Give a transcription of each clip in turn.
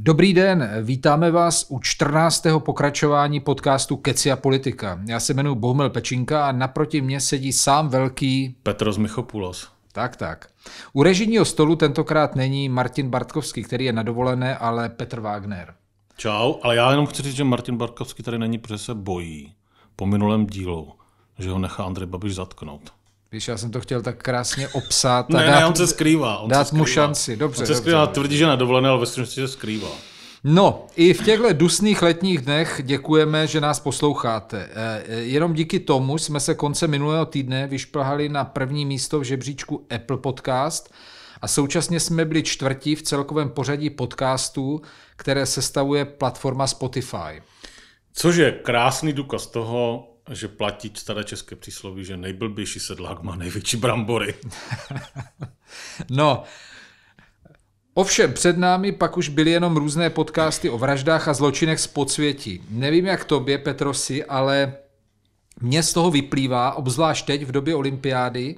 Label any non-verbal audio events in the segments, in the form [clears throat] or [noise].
Dobrý den, vítáme vás u 14. pokračování podcastu Kecia politika. Já se jmenuji Bohumil Pečinka a naproti mě sedí sám velký... Petros Michopulos. Tak, tak. U režijního stolu tentokrát není Martin Bartkovský, který je na dovolené, ale Petr Wagner. Čau, ale já jenom chci říct, že Martin Bartkovský tady není, protože se bojí po minulém dílu, že ho nechá Andrej Babiš zatknout. Víš, já jsem to chtěl tak krásně obsát. Ne, dát, ne, on se skrývá. On dát se skrývá. mu šanci, dobře. On se skrývá, dobře. tvrdí, že na dovolené, ale ve skutečnosti se skrývá. No, i v těchto dusných letních dnech děkujeme, že nás posloucháte. Eh, eh, jenom díky tomu jsme se konce minulého týdne vyšplhali na první místo v žebříčku Apple Podcast a současně jsme byli čtvrtí v celkovém pořadí podcastů, které sestavuje platforma Spotify. Což je krásný důkaz toho, že platí staré české přísloví, že nejblbější sedlák má největší brambory. [laughs] no, Ovšem, před námi pak už byly jenom různé podcasty o vraždách a zločinech z podsvětí. Nevím jak tobě, Petrosi, ale mně z toho vyplývá, obzvlášť teď v době olympiády,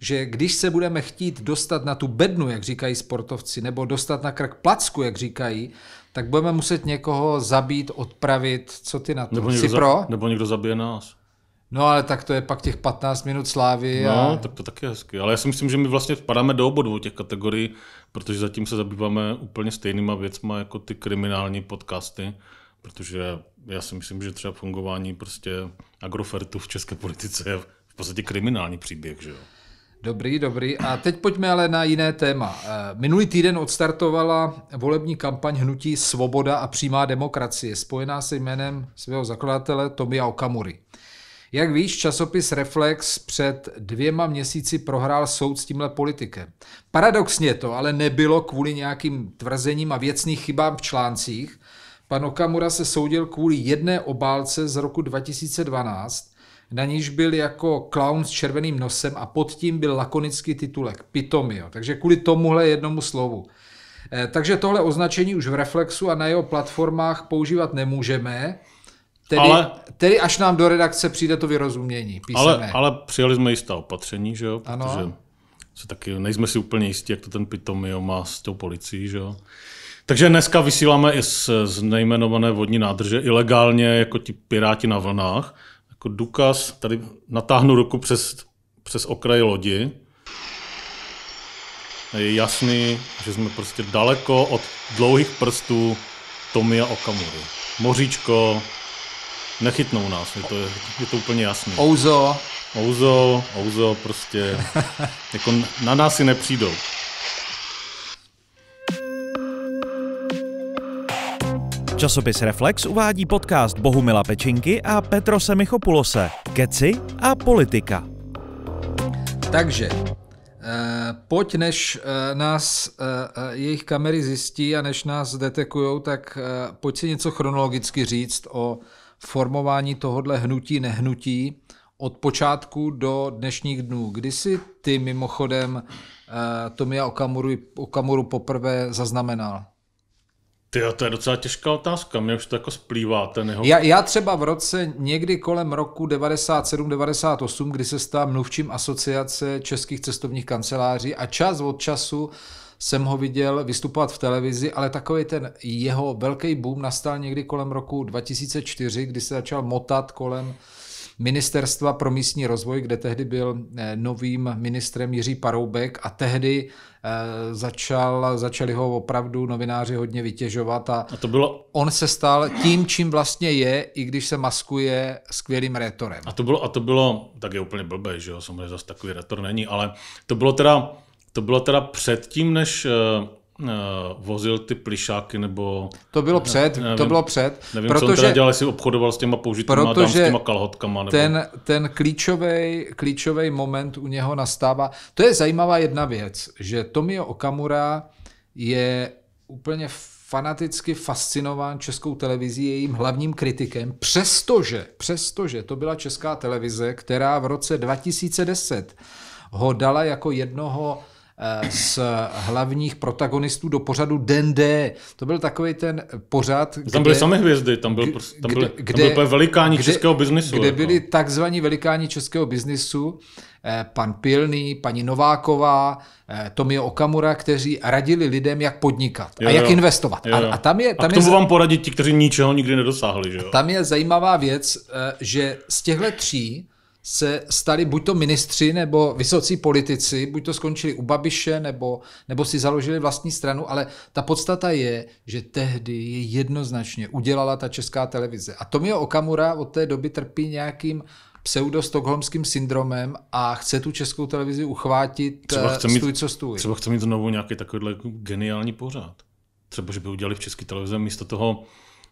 že když se budeme chtít dostat na tu bednu, jak říkají sportovci, nebo dostat na krk placku, jak říkají, tak budeme muset někoho zabít, odpravit, co ty na to? Nebo někdo, pro? Za, nebo někdo zabije nás. No ale tak to je pak těch 15 minut slávy. No, a... No, tak to taky je hezky. Ale já si myslím, že my vlastně vpadáme do obou těch kategorií, protože zatím se zabýváme úplně stejnýma věcma jako ty kriminální podcasty, protože já si myslím, že třeba fungování prostě agrofertu v české politice je v podstatě kriminální příběh, že jo? Dobrý, dobrý. A teď pojďme ale na jiné téma. Eh, minulý týden odstartovala volební kampaň hnutí Svoboda a přímá demokracie, spojená se jménem svého zakladatele Tomia Okamury. Jak víš, časopis Reflex před dvěma měsíci prohrál soud s tímhle politikem. Paradoxně to ale nebylo kvůli nějakým tvrzením a věcných chybám v článcích. Pan Okamura se soudil kvůli jedné obálce z roku 2012, na níž byl jako clown s červeným nosem a pod tím byl lakonický titulek Pitomio. Takže kvůli tomuhle jednomu slovu. Eh, takže tohle označení už v Reflexu a na jeho platformách používat nemůžeme. Tedy, ale, tedy až nám do redakce přijde to vyrozumění. Písemné. Ale, ale přijali jsme jistá opatření, že jo? Protože se taky nejsme si úplně jistí, jak to ten Pitomio má s tou policií, že jo? Takže dneska vysíláme i z, z nejmenované vodní nádrže ilegálně jako ti piráti na vlnách jako důkaz, tady natáhnu ruku přes, přes okraj lodi, je jasný, že jsme prostě daleko od dlouhých prstů a Okamury. Moříčko, nechytnou nás, je to, je, je to úplně jasné. Ouzo. Ouzo, ouzo, prostě, [laughs] jako na nás si nepřijdou. Časopis Reflex uvádí podcast Bohumila Pečinky a Petrose Semichopulose. Keci a politika. Takže, eh, pojď, než eh, nás eh, eh, jejich kamery zjistí a než nás detekujou, tak eh, pojď si něco chronologicky říct o formování tohodle hnutí, nehnutí od počátku do dnešních dnů. Kdy jsi ty mimochodem eh, Tomia Okamuru, Okamuru poprvé zaznamenal? Ty, to je docela těžká otázka, mě už to jako splývá ten jeho... Já, já třeba v roce někdy kolem roku 97-98, kdy se stávám mluvčím asociace českých cestovních kanceláří a čas od času jsem ho viděl vystupovat v televizi, ale takový ten jeho velký boom nastal někdy kolem roku 2004, kdy se začal motat kolem ministerstva pro místní rozvoj, kde tehdy byl eh, novým ministrem Jiří Paroubek a tehdy eh, začal, začali ho opravdu novináři hodně vytěžovat a, a to bylo... on se stal tím, čím vlastně je, i když se maskuje skvělým retorem. A to bylo, a to bylo tak je úplně blbé, že jo, samozřejmě zase takový retor není, ale to bylo teda, to bylo teda předtím, než eh, Eh, vozil ty plišáky nebo... To bylo před, nevím, to bylo před. Nevím, protože, co on teda dělal, jestli obchodoval s těma použitýma dám, s těma kalhotkama. Nebo... Ten, ten klíčový klíčovej moment u něho nastává. To je zajímavá jedna věc, že Tomio Okamura je úplně fanaticky fascinován českou televizí, jejím hlavním kritikem, přestože, přestože to byla česká televize, která v roce 2010 ho dala jako jednoho Eh, z hlavních protagonistů do pořadu Den D. To byl takový ten pořad, kde, Tam byly samé hvězdy, tam byl, tam byly, kde, tam byly velikáni kde, českého biznisu. Kde jako. byli no. takzvaní velikáni českého biznisu, eh, pan Pilný, paní Nováková, eh, Tomio Okamura, kteří radili lidem, jak podnikat jo, a jak jo. investovat. Jo, jo. A, a tam je... Tam a k tomu je, vám poradit ti, kteří ničeho nikdy nedosáhli. Že jo? Tam je zajímavá věc, že z těchto tří se stali buď to ministři nebo vysocí politici, buď to skončili u Babiše nebo, nebo si založili vlastní stranu, ale ta podstata je, že tehdy je jednoznačně udělala ta česká televize. A Tomio Okamura od té doby trpí nějakým pseudo-stokholmským syndromem a chce tu českou televizi uchvátit třeba eh, chce mít, stůj, co stůj. Třeba chce mít znovu nějaký takovýhle geniální pořád. Třeba, že by udělali v české televize místo toho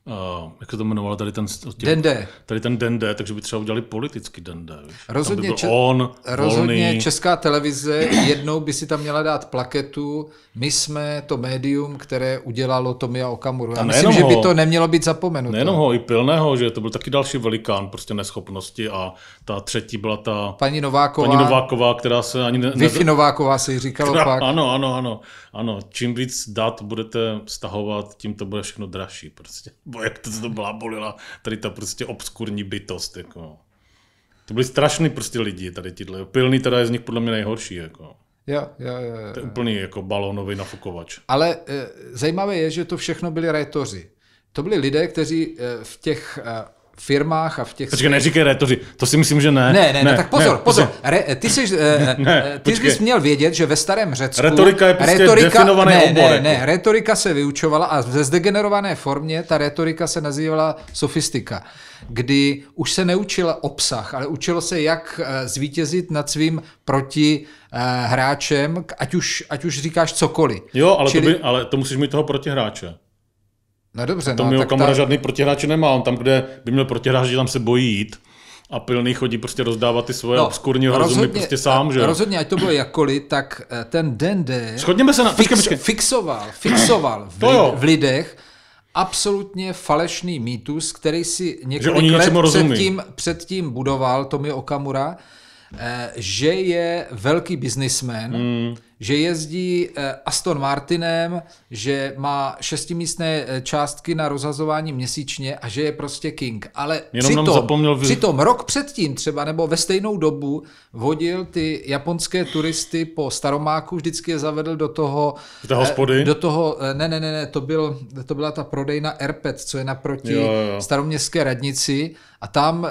uh, jak se to jmenovalo, tady ten... Tím, dende. Tady ten dende, takže by třeba udělali politicky dende. Víš? Rozhodně, by byl on, rozhodně volný. česká televize jednou by si tam měla dát plaketu my jsme to médium, které udělalo Tomia Okamuru. Já myslím, že by to nemělo být zapomenuto. Nejenom ho, i Pilného, že to byl taky další velikán prostě neschopnosti a ta třetí byla ta... Paní Nováková. Paní Nováková, která se ani... Ne, ne, fi Nováková se jí říkalo která, pak. Ano, ano, ano, ano. Čím víc dat budete stahovat, tím to bude všechno dražší prostě bo jak to, to byla bolila, tady ta prostě obskurní bytost, jako. To byli strašný prostě lidi, tady tyhle. Pilný teda je z nich podle mě nejhorší, jako. Jo, jo, jo, jo. To je úplný jako balónový nafukovač. Ale e, zajímavé je, že to všechno byli rétoři. To byli lidé, kteří e, v těch e, firmách a v těch... Počkej, neříkej retoři, to si myslím, že ne. Ne, ne, ne, ne tak pozor, ne, pozor. Re, ty jsi, eh, ne, ne, eh, ty jsi bys měl vědět, že ve starém Řecku... Retorika je prostě retorika, definovaný ne, obor. Ne, ne, ne, retorika se vyučovala a ve zdegenerované formě ta retorika se nazývala sofistika, kdy už se neučila obsah, ale učilo se, jak eh, zvítězit nad svým proti hráčem, ať už, ať už říkáš cokoliv. Jo, ale, Čili... to, by, ale to musíš mít toho protihráče. No dobře, no, Tam no, jeho kamera ta... žádný protihráč nemá, on tam, kde by měl protihráč, že tam se bojí jít. A pilný chodí prostě rozdávat ty svoje no, obskurní rozumy prostě sám, že? Rozhodně, ať to bylo jakkoliv, tak eh, ten Dende Schodněme se na, fix, počkej, počkej. fixoval, fixoval v, lid, v lidech absolutně falešný mýtus, který si několik let předtím, předtím budoval Tomi Okamura, eh, že je velký biznismen, hmm že jezdí eh, Aston Martinem, že má šestimístné eh, částky na rozhazování měsíčně a že je prostě king. Ale přitom, vy... přitom rok předtím třeba nebo ve stejnou dobu vodil ty japonské turisty po Staromáku, vždycky je zavedl do toho... Do hospody? Eh, do toho, ne, ne, ne, ne to, byl, to byla ta prodejna Erpet, co je naproti jo, jo. staroměstské radnici a tam e,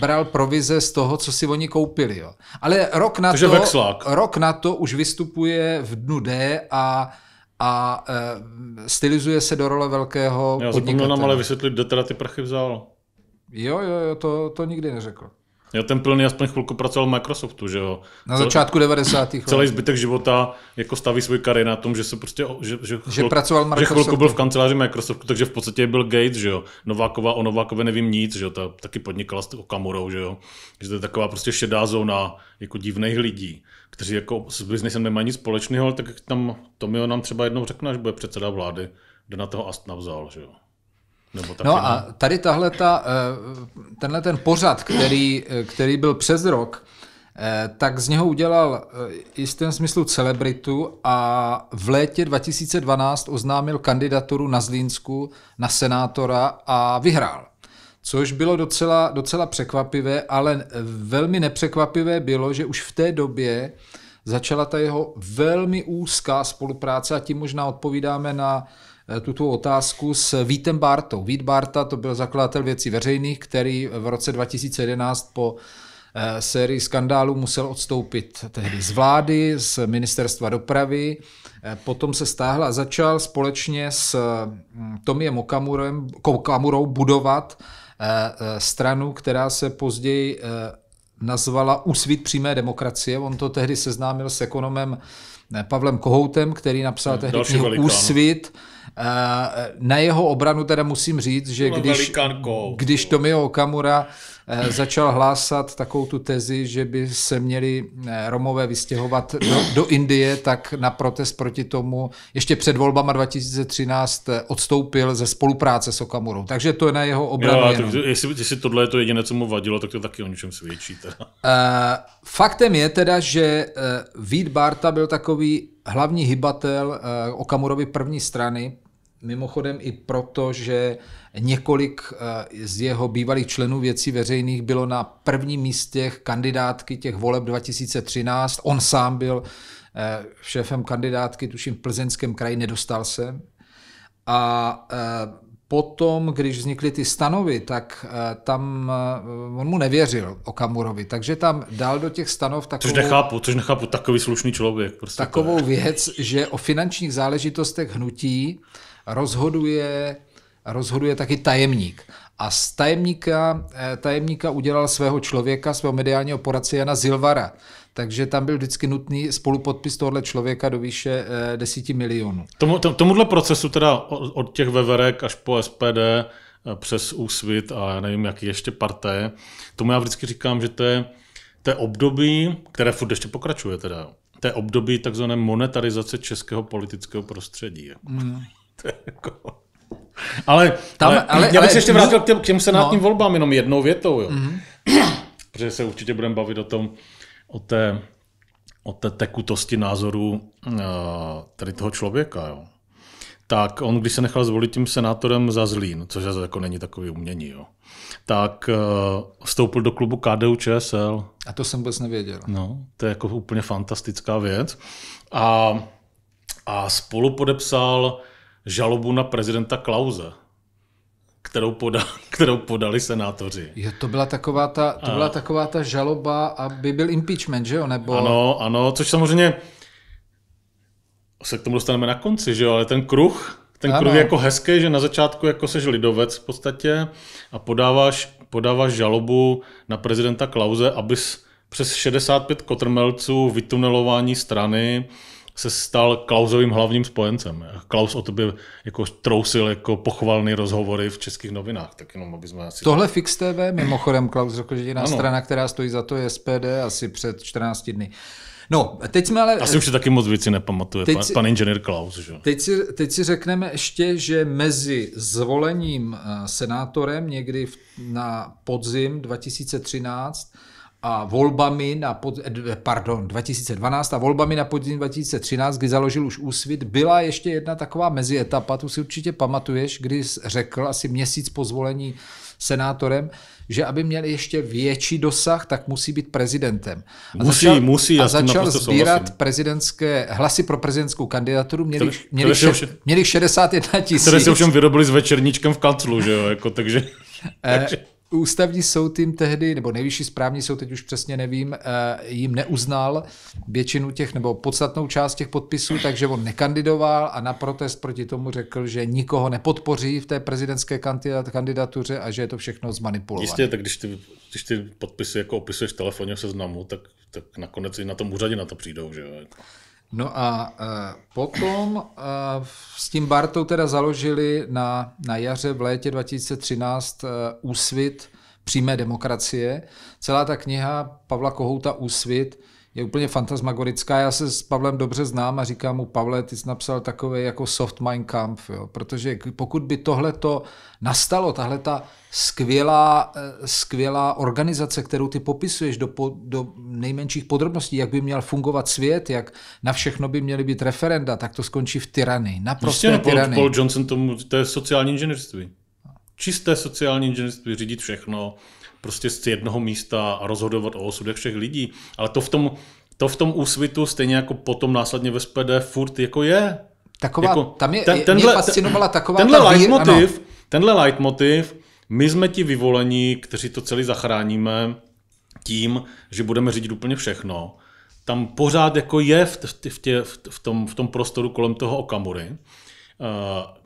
bral provize z toho, co si oni koupili. Jo. Ale rok na, to, to rok na to už vystupuje v dnu D a a e, stylizuje se do role velkého Já podnikatele. Já nám ale vysvětlit, kde teda ty prachy vzal. Jo, jo, jo, to, to nikdy neřekl. Jo, ten plný aspoň chvilku pracoval v Microsoftu, že jo. Na začátku 90. Celý vlastně. zbytek života jako staví svůj kariéru na tom, že se prostě že, že, chvilku, že pracoval Microsoftu. Že chvilku byl v kanceláři Microsoftu, takže v podstatě byl Gates, že jo. Nováková, o Novákové nevím nic, že jo, ta taky podnikala s Okamurou, že jo. Že to je taková prostě šedá zóna jako divných lidí, kteří jako s biznesem nemají nic společného, ale tak tam Tomio nám třeba jednou řekne, že bude předseda vlády, kde na toho Astna vzal, že jo. Nebo taky no ne? a tady tahle ta, eh, tenhle ten pořad, který, eh, který byl přes rok, eh, tak z něho udělal jistém smyslu celebritu a v létě 2012 oznámil kandidaturu na Zlínsku na senátora a vyhrál. Což bylo docela, docela překvapivé, ale velmi nepřekvapivé bylo, že už v té době začala ta jeho velmi úzká spolupráce a tím možná odpovídáme na Eh, tuto otázku s Vítem Bartou. Vít Barta to byl zakladatel věcí veřejných, který v roce 2011 po eh, sérii skandálů musel odstoupit tehdy z vlády, z ministerstva dopravy, eh, potom se stáhl a začal společně s mm, Tomiem Okamurou budovat stranu, která se později nazvala Úsvit přímé demokracie. On to tehdy seznámil s ekonomem Pavlem Kohoutem, který napsal hmm, tehdy knihu Úsvit. Ano Eh, na jeho obranu teda musím říct, že když, když Tomio Okamura eh, začal hlásat takovou tu tezi, že by se měli eh, Romové vystěhovat do, do Indie, tak na protest proti tomu ještě před volbama 2013 odstoupil ze spolupráce s Okamurou. Takže to je na jeho obranu. Jo, tak, jestli, jestli tohle je to jediné, co mu vadilo, tak to taky o něčem svědčí. Teda. faktem je teda, že Vít Barta byl takový hlavní hybatel Okamurovi první strany, Mimochodem i proto, že několik eh, z jeho bývalých členů věcí veřejných bylo na prvním místě kandidátky těch voleb 2013. On sám byl eh, šéfem kandidátky, tuším v plzeňském kraji, nedostal se. A eh, potom, když vznikly ty stanovy, tak tam on mu nevěřil o Kamurovi. takže tam dal do těch stanov takovou... Což nechápu, což nechápu, takový slušný člověk. Prostě takovou to věc, že o finančních záležitostech hnutí rozhoduje, rozhoduje taky tajemník. A z tajemníka, eh, tajemníka udělal svého člověka, svého mediálního poradce Jana Zilvara. Takže tam byl vždycky nutný spolupodpis tohle člověka do výše 10 eh, milionů. Tomu, tom, tomuhle procesu teda od těch veverek až po SPD eh, přes úsvit a já nevím, jaký ještě parté, tomu já vždycky říkám, že to je, to je období, které furt ještě pokračuje teda, to je období takzvané monetarizace českého politického prostředí. Mm jako... Ale, Tam, ale, ale, já bych se ještě vrátil no, k těm, senátním no. volbám jenom jednou větou. Jo. Mm-hmm. [clears throat] Protože se určitě budeme bavit o tom, o té, o té tekutosti názoru eh, tady toho člověka. Jo. Tak on, když se nechal zvolit tím senátorem za Zlín, což jako není takový umění, jo, tak eh, vstoupil do klubu KDU ČSL. A to jsem vůbec nevěděl. No, to je jako úplně fantastická věc. A, a spolu podepsal žalobu na prezidenta Klauze, kterou, poda, [laughs] kterou podali senátoři. Jo, to byla taková ta, to byla taková ta žaloba, aby byl impeachment, že jo? Nebo... Ano, ano, což samozřejmě se k tomu dostaneme na konci, že jo? Ale ten kruh, ten ano. kruh je jako hezký, že na začátku jako seš lidovec v podstatě a podáváš, podáváš žalobu na prezidenta Klauze, abys přes 65 kotrmelců vytunelování strany se stal Klausovým hlavním spojencem. Klaus o tobě jako trousil jako pochvalný rozhovory v českých novinách, tak jenom aby jsme asi... Tohle Fix TV, mimochodem Klaus řekl, že jediná ano. strana, která stojí za to je SPD asi před 14 dny. No, teď jsme ale... Asi už se taky moc věci nepamatuje, teď, pan, pan inženýr Klaus. Že? Teď, si, teď si řekneme ještě, že mezi zvolením eh, senátorem někdy v, na podzim 2013 a volbami na pod, eh, pardon, 2012 a volbami na podzim 2013, kdy založil už úsvit, byla ještě jedna taková mezietapa, tu si určitě pamatuješ, kdy řekl asi měsíc po zvolení senátorem, že aby měl ještě větší dosah, tak musí být prezidentem. A musí, začal, musí. A začal sbírat souhlasím. prezidentské, hlasy pro prezidentskou kandidaturu, měli, které, měli, které še, měli 61 tisíc. Které si ovšem vyrobili s večerníčkem v kanclu, že jo, jako, takže... Eh, takže. Ústavní soud jim tehdy, nebo nejvyšší správní soud, teď už přesně nevím, eh, jim neuznal většinu těch, nebo podstatnou část těch podpisů, takže on nekandidoval a na protest proti tomu řekl, že nikoho nepodpoří v té prezidentské kandidatuře a že je to všechno zmanipulované. Jistě, tak když ty, když ty podpisy jako opisuješ telefonně seznamu, tak, tak nakonec i na tom úřadě na to přijdou, že jo? No a eh, potom eh, s tím Bartou teda založili na, na jaře v létě 2013 eh, Úsvit přímé demokracie. Celá ta kniha Pavla Kohouta Úsvit je úplně fantasmagorická. Já se s Pavlem dobře znám a říkám mu, Pavle, ty jsi napsal takový jako soft mind camp, jo? protože pokud by tohle to nastalo, tahle ta skvělá, eh, skvělá organizace, kterou ty popisuješ do, po, do nejmenších podrobností, jak by měl fungovat svět, jak na všechno by měly být referenda, tak to skončí v tyranii, naprosté Jistě, prostě tyranii. Paul, Paul Johnson tomu, to je sociální inženýrství. Čisté sociální inženýrství, řídit všechno, prostě z jednoho místa a rozhodovat o osudech všech lidí. Ale to v tom, to v tom úsvitu, stejně jako potom následně ve SPD, furt jako je. Taková, jako, tam je, ten, tenhle, mě fascinovala taková tenhle ta vír, leitmotiv, Tenhle leitmotiv, my jsme ti vyvolení, kteří to celý zachráníme tím, že budeme řídit úplně všechno. Tam pořád jako je v, tě, v, tě, v, tom, v tom prostoru kolem toho Okamury, eh,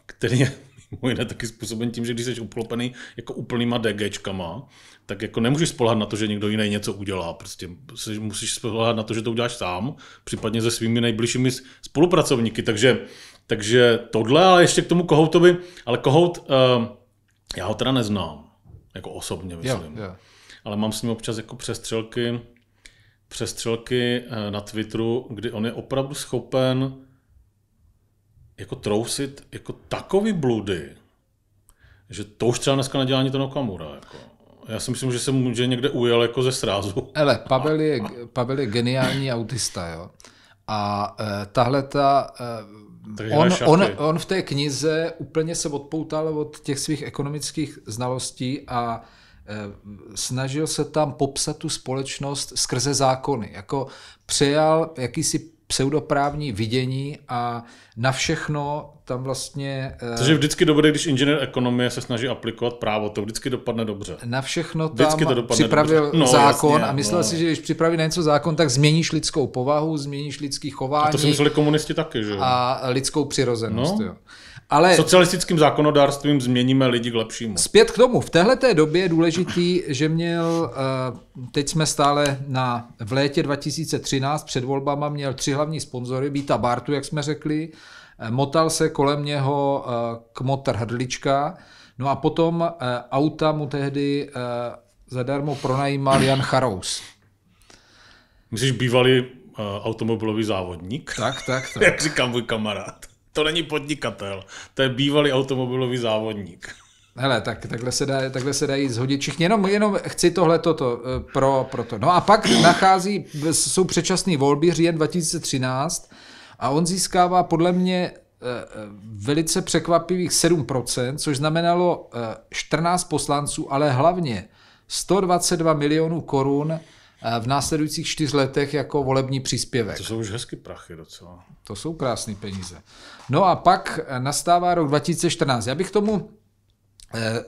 který je [laughs] mimo jiné taky způsoben tím, že když jsi uklopený jako úplnýma DGčkama, tak jako nemůžeš spolehat na to, že někdo jiný něco udělá. Prostě musíš spolehat na to, že to uděláš sám, případně se svými nejbližšími spolupracovníky. Takže, takže tohle, ale ještě k tomu Kohoutovi, ale Kohout, uh, já ho teda neznám, jako osobně myslím. Yeah, yeah. Ale mám s ním občas jako přestřelky, přestřelky eh, na Twitteru, kdy on je opravdu schopen jako trousit jako takový bludy, že to už třeba dneska nedělá ani to Nokamura. Jako. Já si myslím, že se že někde ujel jako ze srázu. Ale [laughs] Pavel je, Pavel je geniální autista, jo. A eh, tahle ta... Eh, on, on, on v té knize úplně se odpoutal od těch svých ekonomických znalostí a eh, snažil se tam popsat tu společnost skrze zákony. Jako přejal jakýsi pseudoprávní vidění a na všechno tam vlastně... Což eh, je vždycky dobré, když inženýr ekonomie se snaží aplikovat právo, to vždycky dopadne dobře. Na všechno tam vždycky to dopadne připravil dobře. No, zákon jasně, a myslel no. si, že když připraví na něco zákon, tak změníš lidskou povahu, změníš lidský chování. A to si mysleli komunisti taky, že jo? A lidskou přirozenost, no. jo. Ale Socialistickým zákonodárstvím změníme lidi k lepšímu. Zpět k tomu. V téhle té době je důležitý, že měl, eh, teď jsme stále na, v létě 2013 před volbama měl tři hlavní sponzory, Víta Bartu, jak jsme řekli, eh, motal se kolem něho eh, kmotr Hrdlička, no a potom auta mu tehdy zadarmo pronajímal Jan Charous. Myslíš bývalý automobilový závodník? Tak, tak, [laughs] tak. jak říkám můj kamarád to není podnikatel, to je bývalý automobilový závodník. Hele, tak, takhle, se dá, takhle se dají zhodit všichni. Jenom, jenom chci tohle toto eh, pro, pro to. No a pak [clears throat] nachází, jsou předčasné volby, říjen 2013 a on získává podle mě eh, eh, velice překvapivých 7%, což znamenalo 14 poslanců, ale hlavně 122 milionů korun v následujících čtyř letech jako volební příspěvek. To jsou už hezky prachy docela. To jsou krásné peníze. No a pak eh, nastává rok 2014. Já bych tomu eh, eh,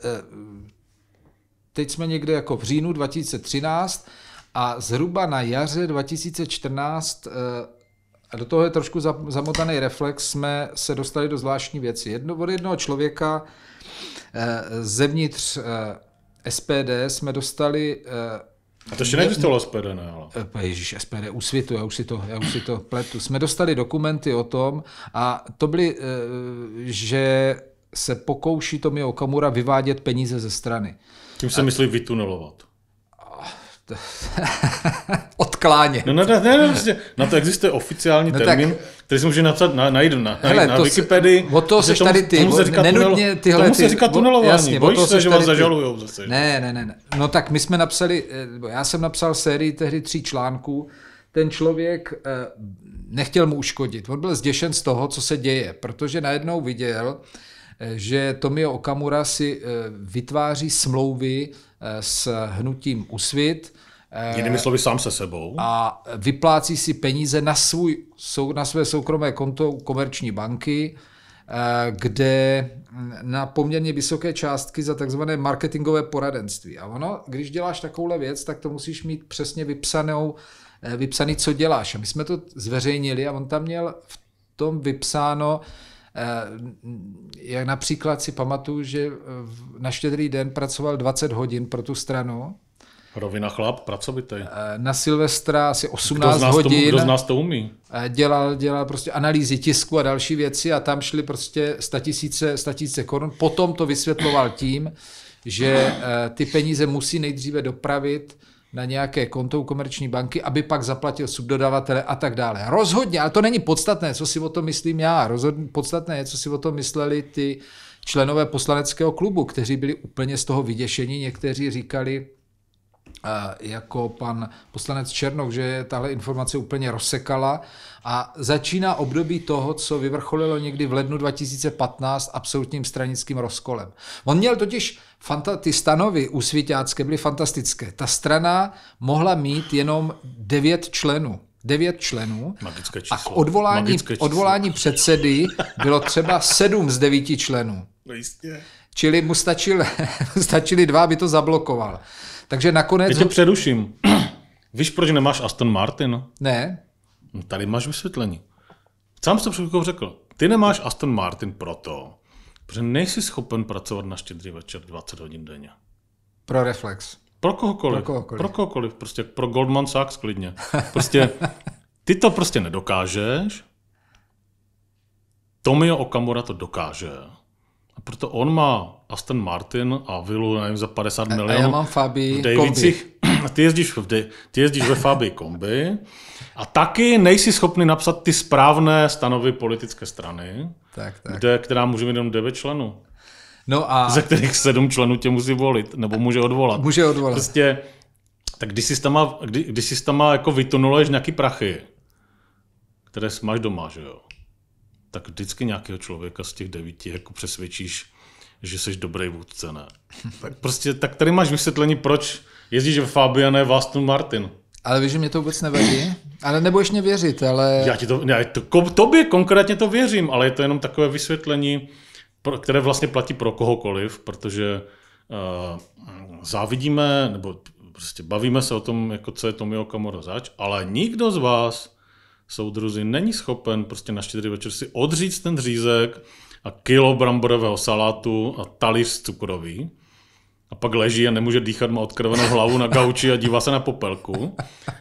teď jsme někde jako v říjnu 2013 a zhruba na jaře 2014 a do toho je trošku zamotaný reflex, jsme se dostali do zvláštní věci. Jedno, od jednoho člověka zevnitř SPD jsme dostali a to ještě neexistovalo SPD, ne? Ale... E, Ježíš, SPD, úsvitu, já už, si to, já už si to pletu. Jsme dostali dokumenty o tom a to byly, e, že se pokouší tomi Okamura vyvádět peníze ze strany. Tím se a... myslí vytunelovat. [laughs] o kláně. No, ne, ne, ne, ne, na to existuje oficiální no, termín, tak, který si může napsat, na, najdu na, najdu hele, na to Wikipedii. O to seš tady ty, tomu se říká nenutně tyhle... Tomu se říká tunelování, jasně, bojíš se, že vás zažalují zase. Ne, ne, ne, ne, no tak my jsme napsali, eh, já jsem napsal sérii tehdy tří článků, ten člověk eh, nechtěl mu uškodit. On byl zděšen z toho, co se děje, protože najednou viděl, eh, že Tomio Okamura si vytváří smlouvy s hnutím Usvit, Eh, Jinými slovy sám se sebou. A vyplácí si peníze na, svůj, na své soukromé konto u komerční banky, eh, kde na poměrně vysoké částky za takzvané marketingové poradenství. A ono, když děláš takovouhle věc, tak to musíš mít přesně vypsanou, eh, vypsaný, co děláš. A my jsme to zveřejnili a on tam měl v tom vypsáno, jak například si pamatuju, že na štědrý den pracoval 20 hodin pro tu stranu, Rovina chlap, pracovitý. Eh, na Silvestra asi 18 kdo hodin. Tomu, kdo z nás to umí? Eh, dělal, dělal prostě analýzy tisku a další věci a tam šly prostě statisíce, statisíce korun. Potom to vysvětloval tím, že eh, ty peníze musí nejdříve dopravit na nějaké konto u komerční banky, aby pak zaplatil subdodavatele a tak dále. Rozhodně, ale to není podstatné, co si o tom myslím já, rozhodně podstatné je, co si o tom mysleli ty členové poslaneckého klubu, kteří byli úplně z toho vyděšení, někteří říkali, jako pan poslanec Černov, že tahle informace úplně rozsekala a začíná období toho, co vyvrcholilo někdy v lednu 2015 absolutním stranickým rozkolem. On měl totiž, fanta- ty stanovy úsvitácké byly fantastické. Ta strana mohla mít jenom devět členů. Devět členů a k odvolání, odvolání předsedy bylo třeba sedm z devíti členů. No jistě. Čili mu, stačil, [laughs] mu stačili dva, aby to zablokoval. Takže nakonec... Já tě přeruším. [clears throat] Víš, proč nemáš Aston Martin? Ne. No, tady máš vysvětlení. Sám jsi to před řekl. Ty nemáš Aston Martin proto, protože nejsi schopen pracovat na štědrý večer 20 hodin denně. Pro reflex. Pro kohokoliv. Pro kohokoliv. Pro kohokoliv. Prostě pro Goldman Sachs klidně. Prostě ty to prostě nedokážeš. Tomio Okamura to dokáže. A proto on má Aston Martin a vilu, nevím, za 50 a, milionů. A já mám Fabi kombi. [clears throat] Ty jezdíš, v de, ty jezdíš ve Fabi kombi a taky nejsi schopný napsat ty správné stanovy politické strany, tak, tak. Kde, která může mít jenom 9 členů. No a... Ze kterých sedm členů tě musí volit, nebo může odvolat. Může odvolat. Prostě, tak když jsi tam, kdy, když jsi tam jako vytunuluješ nějaký prachy, které máš doma, že jo? tak vždycky nějakého člověka z těch devíti jako přesvědčíš, že jsi dobrý vůdce, ne? [laughs] tak prostě, tak tady máš vysvětlení, proč jezdíš ve Fabiane v Aston Martin. Ale víš, že mě to vůbec nevadí? Ale nebudeš mě věřit, ale... Já ti to, já to, tobě konkrétně to věřím, ale je to jenom takové vysvětlení, které vlastně platí pro kohokoliv, protože uh, závidíme, nebo prostě bavíme se o tom, jako co je Tomio Kamora zač, ale nikdo z vás soudruzi není schopen prostě na štědrý večer si odříct ten řízek a kilo bramborového salátu a talíř cukrový cukroví a pak leží a nemůže dýchat, má odkrvenou hlavu na gauči a dívá se na popelku.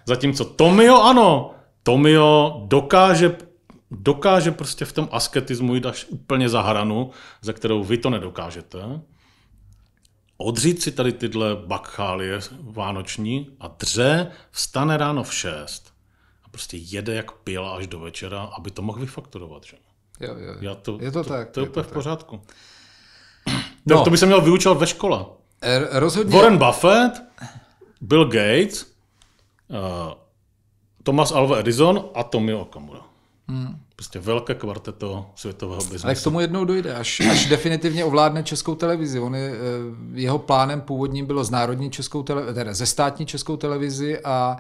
Zatímco Tomio ano, Tomio dokáže dokáže prostě v tom asketismu jít až úplně za hranu, za kterou vy to nedokážete. Odřít si tady tyhle bakchálie vánoční a dře vstane ráno v 6 prostě jede jak pila až do večera, aby to mohl vyfakturovat. Že? Jo, jo, jo. Já to, je to, to tak. To je, je úplně v pořádku. [clears throat] No. to by se měl vyučovat ve škole. R- eh, rozhodně. Warren Buffett, Bill Gates, uh, Thomas Alva Edison a Tommy Okamura. Hmm. Prostě velké kvarteto světového biznesu. Ale k tomu jednou dojde, až, až definitivně ovládne českou televizi. On je, eh, jeho plánem původním bylo z národní českou televizi, teda státní českou televizi a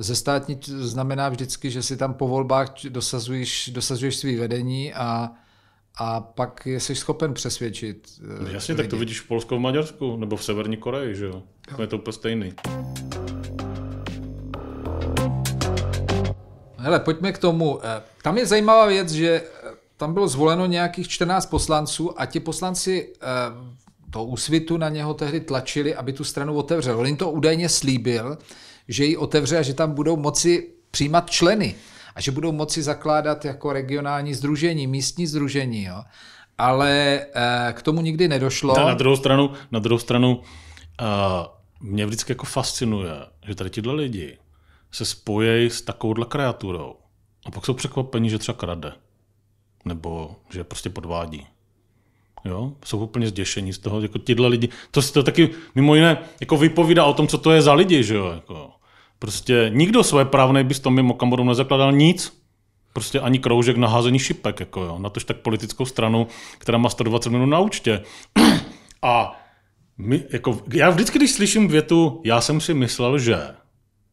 ze státní znamená vždycky, že si tam po volbách dosazuješ, dosazuješ svý vedení a a pak jsi schopen přesvědčit. Eh, no jasně, lidi. tak to vidíš v Polsku, v Maďarsku nebo v Severní Koreji, že jo? Je to úplně stejný. Hele, pojďme k tomu. Eh, tam je zajímavá věc, že eh, tam bylo zvoleno nějakých 14 poslanců a ti poslanci to úsvitu na něho tehdy tlačili, aby tu stranu otevřel. On jim to údajně slíbil, že ji otevře a že tam budou moci přijímat členy a že budou moci zakládat jako regionální združení, místní združení. Jo. Ale eh, k tomu nikdy nedošlo. Na, druhou stranu, na druhou stranu e, mě vždycky jako fascinuje, že tady tyhle lidi se spojejí s takovouhle kreaturou a pak jsou překvapení, že třeba krade nebo že prostě podvádí. Jo? Jsou úplně zděšení z toho, jako tyhle lidi. To si to taky mimo jiné jako vypovídá o tom, co to je za lidi, že jo? Jako. Prostě nikdo své právnej by s mimo Okamurou nezakladal nic. Prostě ani kroužek na házení šipek, jako jo. Na tož tak politickou stranu, která má 120 minut na účtě. [clears throat] A my, jako, já vždycky, když slyším větu, já jsem si myslel, že,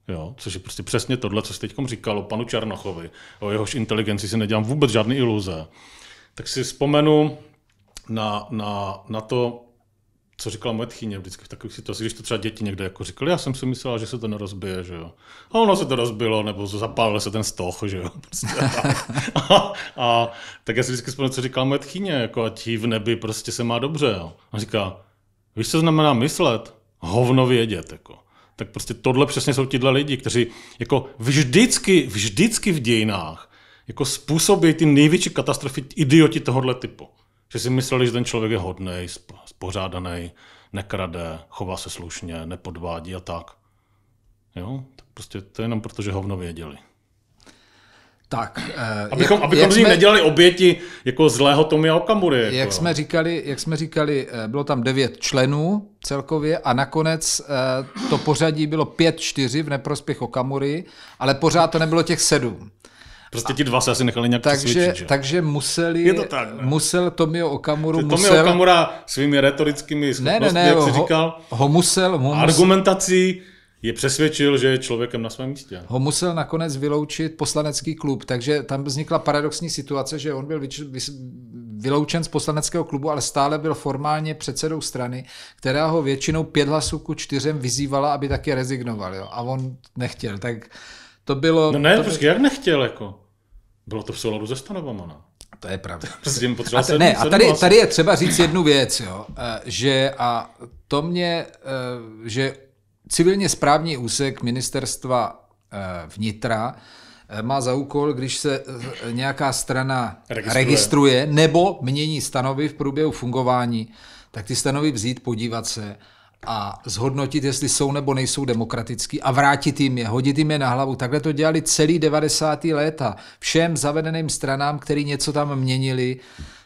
jo, což je prostě přesně tohle, co jste teď říkal o panu Černochovi, o jehož inteligenci si nedělám vůbec žádný iluze, tak si vzpomenu na, na, na to, co říkala moje tchyně vždycky v takových situacích, když to třeba děti někde, jako říkali, já jsem si myslela, že se to nerozbije, že jo. A ono se to rozbilo, nebo zapálil se ten stoch, že jo. [laughs] Prostě a, a, a, tak já si vždycky vzpomínám, co říkala moje tchyně, jako ať v nebi prostě se má dobře, jo. A říká, víš, co znamená myslet? Hovno vědět, jako. Tak prostě tohle přesně jsou tihle lidi, kteří jako vždycky, vždycky v dějinách jako způsobí ty největší katastrofy idioti tohohle typu. Že si mysleli, že ten člověk je hodný, spořádaný, nekrade, chová se slušně, nepodvádí a tak. Jo? Tak prostě to je jenom proto, že hovno věděli. Tak, eh, abychom, jak, abychom jak z jsme, nedělali oběti jako zlého Tomi Okamury. Jako. Jak, jsme říkali, jak jsme říkali, eh, bylo tam devět členů celkově a nakonec eh, to pořadí bylo pět čtyři v neprospěch Okamury, ale pořád to nebylo těch sedm. Prostě ti dva se asi nechali nějak takže, přesvědčit. Že? Takže museli, je to tak, ne? musel Tomio Okamuru... Tomio musel, Okamura svými retorickými schopnostmi, ne, ne, ne, jak jsi ho, říkal, ho musel, ho argumentací je přesvědčil, že je člověkem na svém místě. Ho musel nakonec vyloučit poslanecký klub, takže tam vznikla paradoxní situace, že on byl vyloučen z poslaneckého klubu, ale stále byl formálně předsedou strany, která ho většinou pět hlasů ku čtyřem vyzývala, aby taky rezignoval. Jo? A on nechtěl. Tak to bylo... No ne, to... Prostě, jak nechtěl? Jako? Bylo to v souladu se stanovama, ne? No. To je pravda. [laughs] Prostě a, t- ne, a tady, tady je třeba říct jednu věc, jo, eh, že a to mě, eh, že civilně správní úsek ministerstva eh, vnitra má za úkol, když se nějaká strana registruje, registruje nebo mění stanovy v průběhu fungování, tak ty stanovy vzít, podívat se a zhodnotit, jestli jsou nebo nejsou demokratický a vrátit jim je, hodit jim je na hlavu. Takhle to dělali celý 90. léta. Všem zavedeným stranám, který něco tam měnili,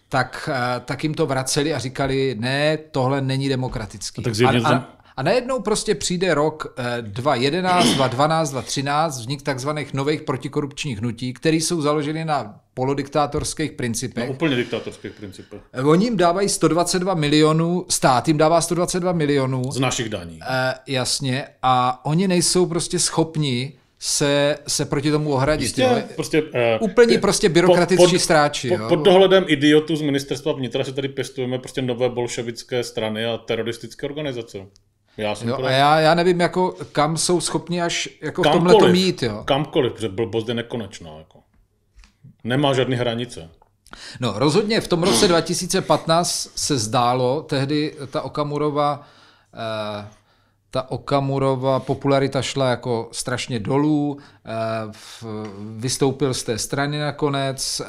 tak, eh, tak jim to vraceli a říkali, ne, tohle není demokratický. A, no tak a, a, a najednou prostě přijde rok 2011, 2012, 2013, vznik takzvaných nových protikorupčních hnutí, které jsou založeny na polodiktátorských principech. No, úplně diktátorských principech. Eh, oni jim dávají 122 milionů, stát jim dává 122 milionů. Z našich daní. E, jasně, a oni nejsou prostě schopni se, se proti tomu ohradit. Jistě, jo. prostě, uh, Úplně je, prostě byrokratický pod, stráči. Pod, jo. pod dohledem idiotů z ministerstva vnitra se tady pěstujeme prostě nové bolševické strany a teroristické organizace. Já jsem jo, pro... a já, já nevím, jako, kam jsou schopni až jako kamkoliv, v tomhle to mít. Jo. Kamkoliv, protože blbost je nekonečná. Jako. Nemá žádné hranice. No rozhodně v tom roce 2015 se zdálo, tehdy ta Okamurova, eh, ta Okamurova popularita šla jako strašně dolů, eh, vystoupil z té strany nakonec, eh,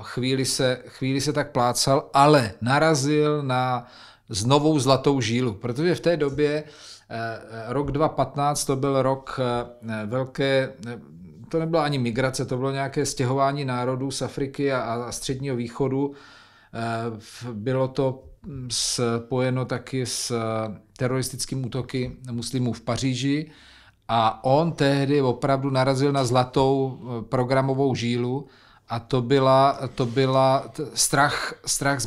chvíli, se, chvíli se tak plácal, ale narazil na znovu zlatou žílu, protože v té době rok 2015 to byl rok velké to nebyla ani migrace, to bylo nějaké stěhování národů z Afriky a, a středního východu. Eh, bylo to hm, spojeno taky s eh, teroristickými útoky muslimů v Paříži a on tehdy opravdu narazil na zlatou eh, programovou žílu a to byla, to byla strach, strach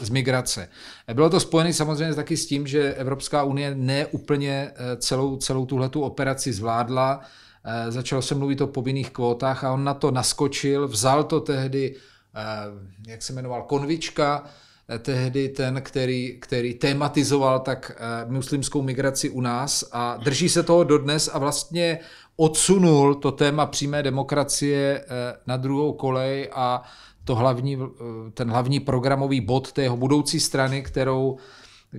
z migrace. Bylo to spojené samozřejmě taky s tím, že Evropská unie neúplně celou, celou tuhletu operaci zvládla, Eh, začalo se mluvit o povinných kvótách a on na to naskočil, vzal to tehdy, eh, jak se jmenoval, Konvička, eh, tehdy ten, který, který tematizoval tak muslimskou migraci u nás a drží se toho dodnes a vlastně odsunul to téma přímé demokracie na druhou kolej a to hlavní, ten hlavní programový bod té budoucí strany, kterou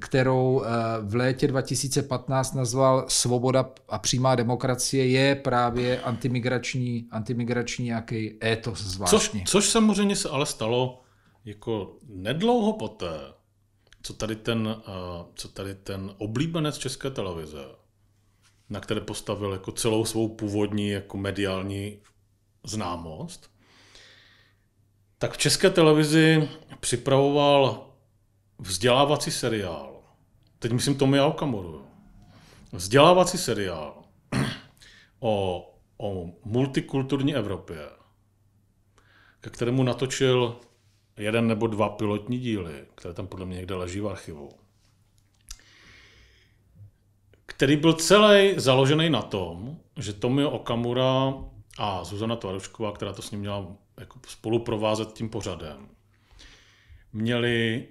kterou eh, v létě 2015 nazval Svoboda a přímá demokracie, je právě antimigrační, antimigrační nějaký étos zvláštní. Což, což samozřejmě se ale stalo jako nedlouho poté, co tady ten, eh, co tady ten oblíbenec České televize, na které postavil jako celou svou původní jako mediální známost, tak v České televizi připravoval vzdělávací seriál, teď myslím Tomi Okamoru, vzdělávací seriál [clears throat] o, o multikulturní Evropě, ke kterému natočil jeden nebo dva pilotní díly, které tam podle mě někde leží v archivu, který byl celý založený na tom, že Tomio Okamura a Zuzana Tvarošková, která to s ním měla jako spolu provázet tím pořadem, měli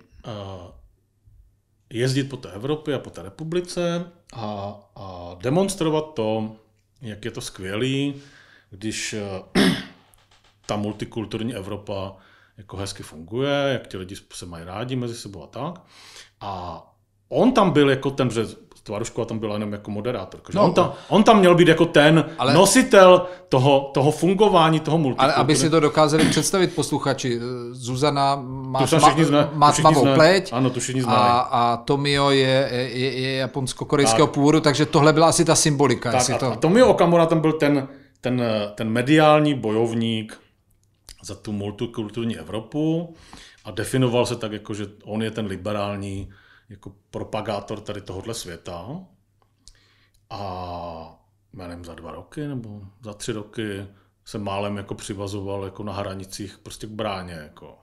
jezdit po té Evropě a po té republice a, a demonstrovat to, jak je to skvělý, když eh, [clears throat] ta multikulturní Evropa jako hezky funguje, jak ti lidi se mají rádi mezi sebou a tak. A on tam byl jako ten, že Tvarušková tam byla jenom jako moderátor. No, on, tam, on tam měl být jako ten ale, nositel toho, toho fungování, toho multikultury. Ale aby si to dokázali představit posluchači, eh, Zuzana má, ma, zna, má tmavou pleť ano, to a, a Tomio je, je, je japonsko-korejského původu, takže tohle byla asi ta symbolika. Tak, a, to... a Tomio Okamura tam byl ten, ten, eh, ten mediální bojovník za tu multikulturní Evropu a definoval se tak jako, že on je ten liberální jako propagátor tady tohohle světa a já nevím, za dva roky nebo za tři roky se málem jako přivazoval jako na hranicích prostě k bráně. Jako.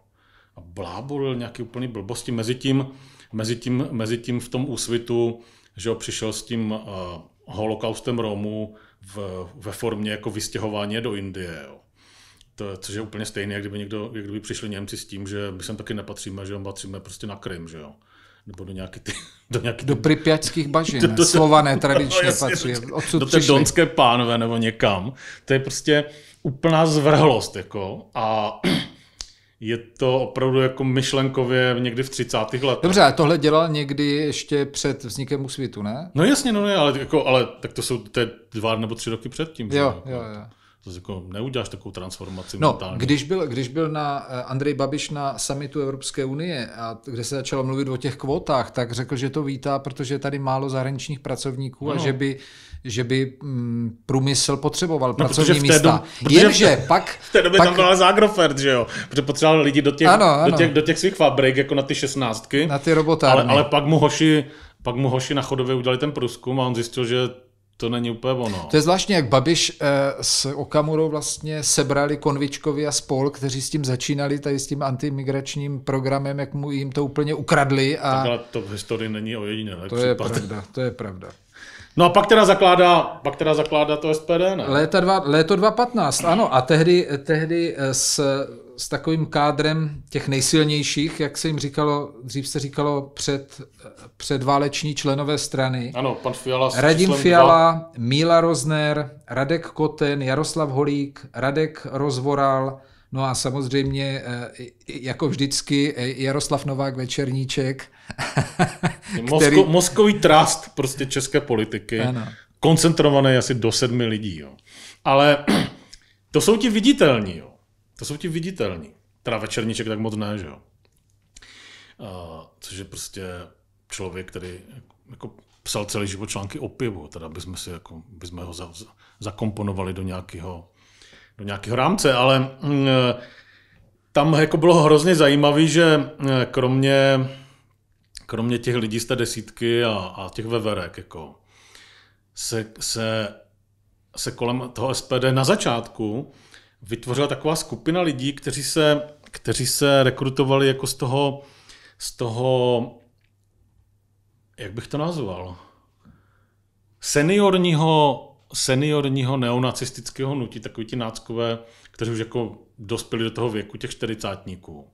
A blábolil nějaký úplný blbosti. Mezi tím, mezi tím, mezi tím v tom úsvitu, že ho přišel s tím uh, holokaustem Romů v, ve formě jako vystěhování do Indie. Jo. To, což je úplně stejné, jak kdyby někdo, jak kdyby přišli Němci s tím, že my sem taky nepatříme, že jo, patříme prostě na Krym, že jo nebo do nějaké ty... [laughs] Do, nějaký, do pripjatských bažin. Do, [laughs] do, do, Slované tradičně [laughs] no, patří. Odsud do těch Donské pánové nebo někam. To je prostě úplná zvrhlost. Jako. A [clears throat] je to opravdu jako myšlenkově někdy v 30. letech. Dobře, a tohle dělal někdy ještě před vznikem světu, ne? No jasně, no ne, ale, jako, ale tak to jsou to dva nebo tři roky předtím. Jo, že? jo, jo jako neuděláš takovou transformaci no, Když byl, když byl na eh, Andrej Babiš na summitu Evropské unie, a kde se začalo mluvit o těch kvotách, tak řekl, že to vítá, protože je tady málo zahraničních pracovníků no. a že by, že by mm, průmysl potřeboval no, pracovní místa. Dom, protože Jenže v té, pak... V té době pak, tam byla Zagrofert, že jo? Protože potřeboval lidi do těch, ano, ano. Do, těch, do těch svých fabrik, jako na ty šestnáctky. Na ty robotárny. Ale, ale pak mu hoši pak mu hoši na chodově udělali ten průzkum a on zjistil, že to není úplně ono. To je zvláštní, jak Babiš eh, s Okamurou vlastně sebrali Konvičkovi a spol, kteří s tím začínali, tady s tím antimigračním programem, jak mu jim to úplně ukradli. A... Tak ale to v historii není o jedině. To případ. je pravda, to je pravda. No a pak teda zakládá, pak teda zakládá to SPD, ne? Léta dva, léto 2015, ano. A tehdy, tehdy eh, s s takovým kádrem těch nejsilnějších, jak se jim říkalo, dřív se říkalo před, předváleční členové strany. Ano, pan Fiala. Radim Fiala, dva. Míla Rozner, Radek Koten, Jaroslav Holík, Radek Rozvoral, no a samozřejmě eh, jako vždycky eh, Jaroslav Novák Večerníček. [laughs] Mosko, Moskový trast prostě české politiky. Ano. Koncentrovaný asi do sedmi lidí. Jo. Ale [clears throat] to jsou ti viditelní. Jo. To jsou ti viditelní. Teda večerníček tak moc ne, že jo. A, což je prostě člověk, který jako psal celý život články o pivu, teda bychom, si jako, bychom ho za, za, zakomponovali do nějakého, do nějakého rámce, ale mm, e, tam jako bylo hrozně zajímavé, že e, kromě, kromě těch lidí z té desítky a, a těch veverek, jako, se, se, se kolem toho SPD na začátku vytvořila taková skupina lidí, kteří se, kteří se rekrutovali jako z toho, z toho, jak bych to nazval, seniorního, seniorního neonacistického hnutí, takový ti náckové, kteří už jako dospěli do toho věku těch čtyřicátníků.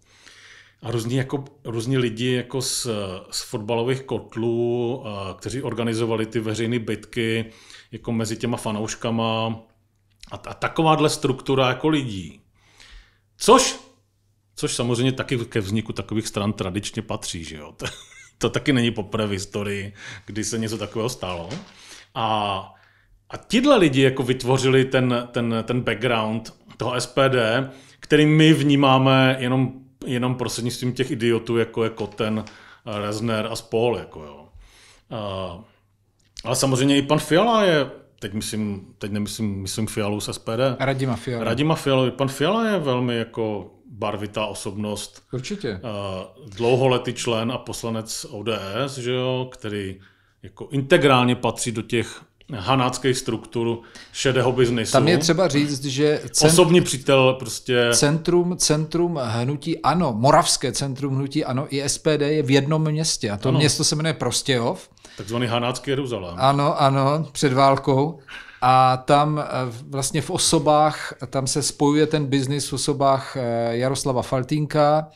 A různí, jako, různí lidi jako z, z fotbalových kotlů, kteří organizovali ty veřejné bytky jako mezi těma fanouškama, a, a takováhle struktura jako lidí. Což, což samozřejmě taky ke vzniku takových stran tradičně patří, že jo. [laughs] To, to taky není poprvé v historii, kdy se něco takového stalo. A a tyhle lidi jako vytvořili ten, ten, ten background toho SPD, který my vnímáme jenom, jenom prostřednictvím těch idiotů, jako je Koten, Rezner a spol. Jako jo. A, ale samozřejmě i pan Fiala je teď myslím, teď nemyslím, myslím Fialu z SPD. Radima Fiala. Radima Fialovi. Pan Fiala je velmi jako barvitá osobnost. Určitě. Eh, dlouholetý člen a poslanec ODS, že jo, který jako integrálně patří do těch hanáckých struktur šedého biznesu. Tam je třeba říct, že... Cent... Osobní přítel prostě... Centrum, centrum hnutí ANO, moravské centrum hnutí ANO i SPD je v jednom městě a to ano. město se jmenuje Prostějov Takzvaný Hanácký Jeruzalém. Ano, ano, před válkou. A tam eh, vlastně v osobách, tam se spojuje ten biznis v osobách eh, Jaroslava Faltinka,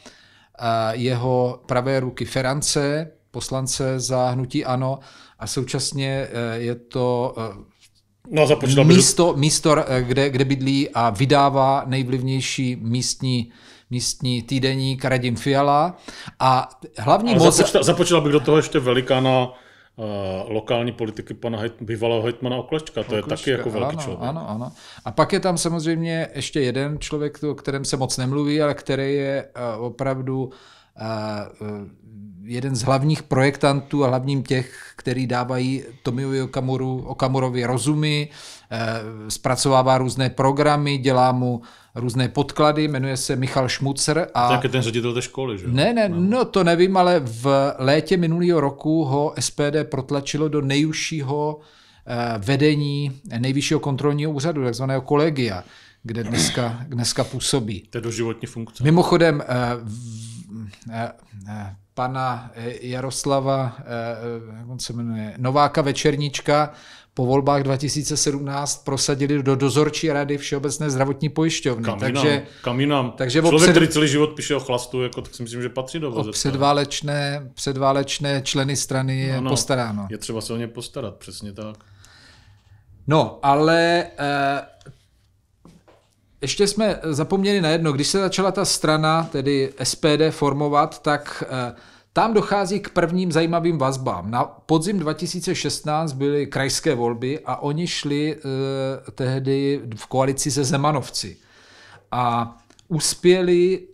jeho pravé ruky Ferance, poslance za hnutí ANO a současně eh, je to No, místo, do... místo kde, kde bydlí a vydává nejvlivnější místní místní týdeník Radim Fiala a hlavní moc... Započítal, započítal bych do toho ještě velikána Eh, lokální politiky pana hejt, bývalého hejtmana Oklečka. To je taky jako velký ano, člověk. Ano, ano. A pak je tam samozřejmě ještě jeden člověk, o kterém se moc nemluví, ale který je eh, opravdu eh, jeden z hlavních projektantů a hlavním těch, který dávají Tomiovi Okamuru, Okamurovi rozumy, zpracovává různé programy, dělá mu různé podklady, jmenuje se Michal Šmucer. A... Tak je ten ředitel té školy, že? Ne, ne, no. no to nevím, ale v létě minulého roku ho SPD protlačilo do nejužšího eh, vedení nejvyššího kontrolního úřadu, takzvaného kolegia, kde dneska, dneska působí. To je životní funkce. Mimochodem, eh, eh, pana Jaroslava, jak on se jmenuje, Nováka Večernička, po volbách 2017 prosadili do dozorčí rady Všeobecné zdravotní pojišťovny. Kam jinam, takže, kam jinam. Takže Člověk, obsed... který celý život píše o chlastu, jako, tak si myslím, že patří do VZP. Předválečné, předválečné členy strany je no, no, postaráno. Je třeba se o ně postarat, přesně tak. No, ale eh, ještě jsme zapomněli na jedno. Když se začala ta strana, tedy SPD, formovat, tak eh, tam dochází k prvním zajímavým vazbám. Na podzim 2016 byly krajské volby a oni šli e, tehdy v koalici se Zemanovci. A uspěli,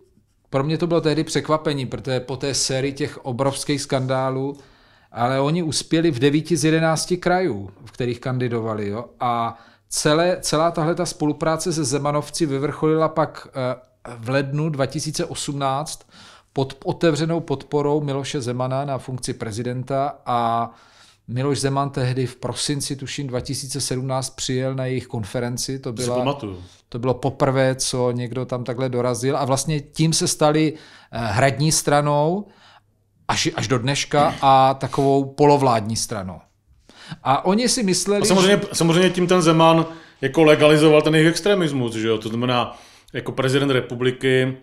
pro mě to bylo tehdy překvapení, protože po té sérii těch obrovských skandálů, ale oni uspěli v 9 z 11 krajů, v kterých kandidovali. Jo? A celé, celá tahle ta spolupráce se Zemanovci vyvrcholila pak e, v lednu 2018 pod otevřenou podporou Miloše Zemana na funkci prezidenta a Miloš Zeman tehdy v prosinci, tuším 2017, přijel na jejich konferenci. To, byla, to bylo poprvé, co někdo tam takhle dorazil. A vlastně tím se stali eh, hradní stranou až, až do dneška a takovou polovládní stranou. A oni si mysleli... A samozřejmě, že... samozřejmě tím ten Zeman jako legalizoval ten jejich extremismus, že jo? To znamená, jako prezident republiky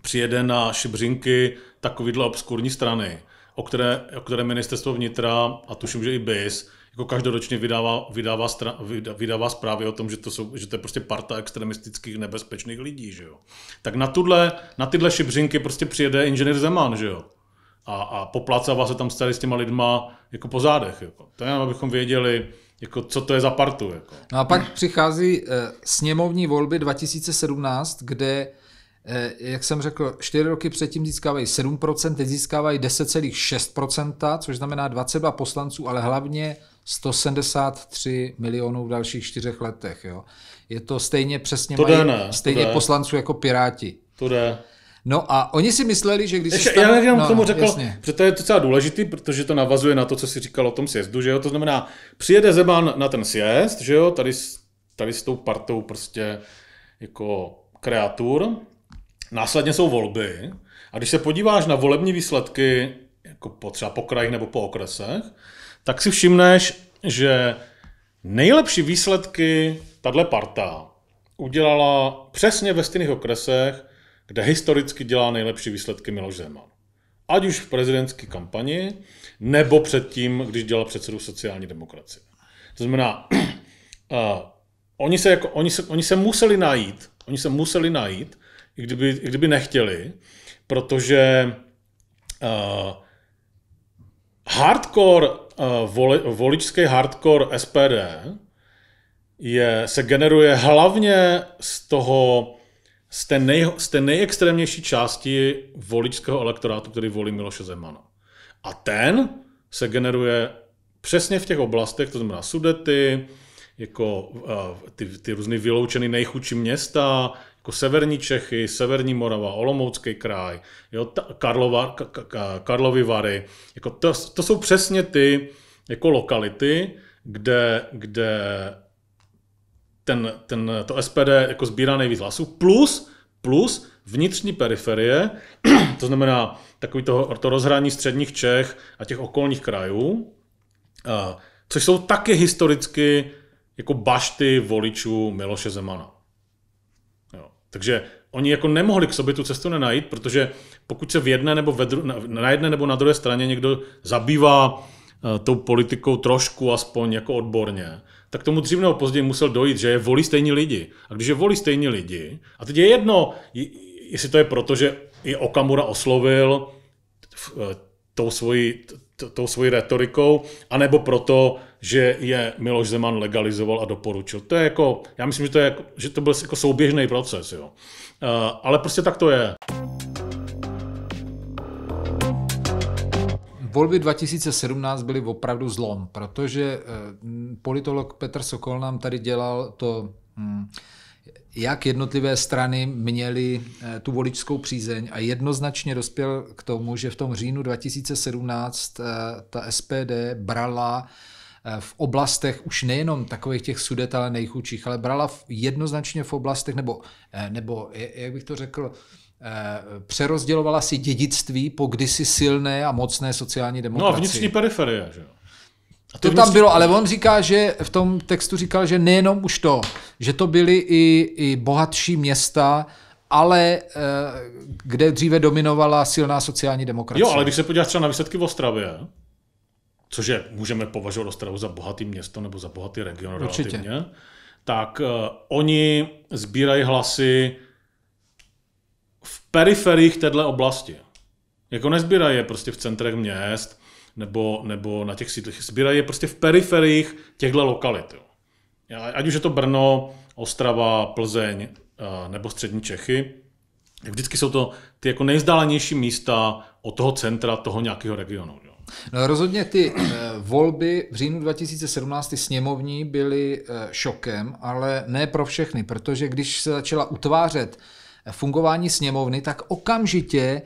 přijede na šibřinky takovýhle obskurní strany, o které, o které ministerstvo vnitra, a tuším, že i BIS, jako každoročně vydává, vydává, stra, vydává zprávy o tom, že to, jsou, že to je prostě parta extremistických nebezpečných lidí, že jo. Tak na, tuhle, na tyhle šibřinky prostě přijede inženýr Zeman, že jo. A, a poplácává se tam starý s těma lidma jako po zádech, jako. To jenom abychom věděli, jako co to je za partu, jako. No a pak přichází e, sněmovní volby 2017, kde Eh, jak jsem řekl, 4 roky předtím získávají 7%, teď získávají 10,6%, což znamená 22 poslanců, ale hlavně 173 milionů v dalších čtyřech letech. Jo. Je to stejně přesně to mají, ne, stejně to poslanců jako Piráti. To jde. No a oni si mysleli, že když Ještě, se stane... Já jenom no, k tomu řekl, jasně. že to je docela důležitý, protože to navazuje na to, co si říkal o tom sjezdu, že jo? To znamená, přijede Zeman na ten sjezd, že jo, tady, tady s tou partou prostě jako kreatur, Následně jsou volby a když se podíváš na volební výsledky, jako po, třeba po krajích nebo po okresech, tak si všimneš, že nejlepší výsledky tahle parta udělala přesně ve stejných okresech, kde historicky dělá nejlepší výsledky Miloš Zeman. Ať už v prezidentské kampani, nebo předtím, když dělal předsedu sociální demokracie. To znamená, uh, [clears throat] oni, se jako, oni, se, oni se museli najít, oni se museli najít i kdyby, i kdyby nechtěli, protože uh, hardcore, uh, voli, voličský hardcore SPD je, se generuje hlavně z toho, z té, nej, z té nejextrémnější části voličského elektorátu, který volí Miloše Zemana. A ten se generuje přesně v těch oblastech, to znamená Sudety, jako uh, ty, ty různé vyloučené nejchudší města, jako severní Čechy, severní Morava, Olomoucký kraj, jo, ta, Karlova, k, k, Karlovy Vary, jako to, to jsou přesně ty jako lokality, kde, kde ten, ten, to SPD jako sbírá nejvíc hlasů, plus, plus vnitřní periferie, [clears throat] to znamená takový to, to rozhraní středních Čech a těch okolních krajů, což jsou taky historicky jako bašty voličů Miloše Zemana. Takže oni jako nemohli k sobě tu cestu nenajít, protože pokud se v jedné nebo ve dru, na, na jedné nebo na druhé straně někdo zabývá uh, tou politikou trošku aspoň jako odborně, tak tomu dřív nebo později musel dojít, že je volí stejní lidi. A když je volí stejní lidi, a teď je jedno, jestli to je proto, že i Okamura oslovil eh, tou svojí, tou svojí retorikou, anebo proto, že je Miloš Zeman legalizoval a doporučil. To je jako, já myslím, že to, je jako, že to byl jako souběžný proces, jo. Eh, ale prostě tak to je. volby 2017 byly opravdu zlom, protože eh, politolog Petr Sokol nám tady dělal to, hm, jak jednotlivé strany měly eh, tu voličskou přízeň a jednoznačně dospěl k tomu, že v tom říjnu 2017 ta SPD brala Eh, v oblastech už nejenom takových těch sudet, ale nejchudších, ale brala jednoznačně v oblastech, nebo, eh, nebo jak bych to řekl, eh, přerozdělovala si dědictví po kdysi silné a mocné sociální demokracii. No a vnitřní periferie, že jo? A to tam bylo, ale on říká, že v tom textu říkal, že nejenom už to, že to byly i, i bohatší města, ale kde dříve dominovala silná sociální demokracie. Jo, ale když se podíváš třeba na výsledky v Ostravě, což je, můžeme považovat Ostravu za bohatý město nebo za bohatý region Určitě. relativně, tak uh, oni sbírají hlasy v periferiích této oblasti. Jako nezbírají je prostě v centrech měst nebo, nebo na těch sídlech. Sbírají je prostě v periferiích těchto lokalit. Jo. Ať už je to Brno, Ostrava, Plzeň uh, nebo střední Čechy, tak vždycky jsou to ty jako nejzdálenější místa od toho centra, toho nějakého regionu. Jo. No rozhodně ty eh, volby v říjnu 2017 sněmovní byly eh, šokem, ale ne pro všechny, protože když se začala utvářet eh, fungování sněmovny, tak okamžitě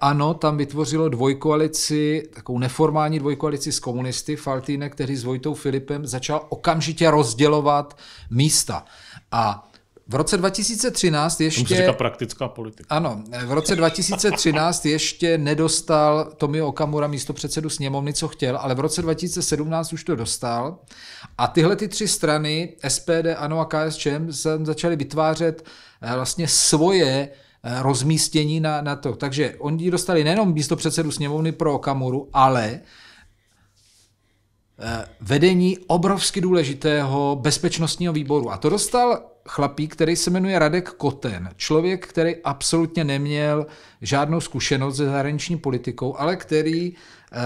ano, tam vytvořilo dvojkoalici, takovou neformální dvojkoalici s komunisty. Faltýnek, který s Vojtou Filipem začal okamžitě rozdělovat místa. A v roce 2013 ještě... Tomu se říká praktická politika. Ano, v roce 2013 ještě nedostal Tomio Okamura místo předsedu sněmovny, co chtěl, ale v roce 2017 už to dostal. A tyhle ty tři strany, SPD, ANO a KSČM, začaly vytvářet eh, vlastně svoje eh, rozmístění na, na to. Takže oni dostali nejenom místo předsedu sněmovny pro Okamuru, ale eh, vedení obrovsky důležitého bezpečnostního výboru. A to dostal chlapík, který se jmenuje Radek Koten. Člověk, který absolutně neměl žádnou zkušenost se zahraniční politikou, ale který eh,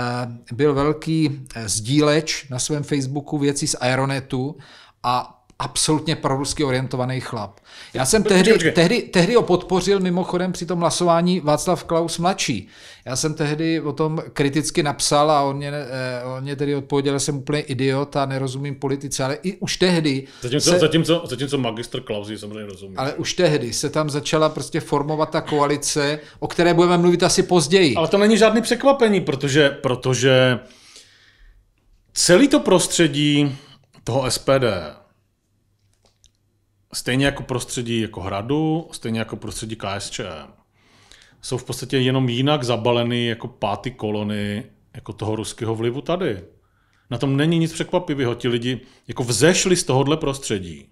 byl velký eh, sdíleč na svém Facebooku věcí z Aeronetu a absolutně prorusky orientovaný chlap. Já jsem počkej, tehdy, počkej. tehdy, tehdy ho podpořil mimochodem při tom hlasování Václav Klaus mladší. Já jsem tehdy o tom kriticky napsal a on mě, eh, on mě tedy odpověděl, že jsem úplně idiot a nerozumím politice, ale i už tehdy... Zatímco, se, zatímco, zatímco magister Klaus samozřejmě rozumí. Ale už tehdy se tam začala prostě formovat ta koalice, o které budeme mluvit asi později. Ale to není žádný překvapení, protože, protože celý to prostředí toho SPD stejně jako prostředí jako Hradu, stejně jako prostředí KSČM, jsou v podstatě jenom jinak zabaleny jako páty kolony jako toho ruského vlivu tady. Na tom není nic překvapivého. Ti lidi jako vzešli z tohohle prostředí.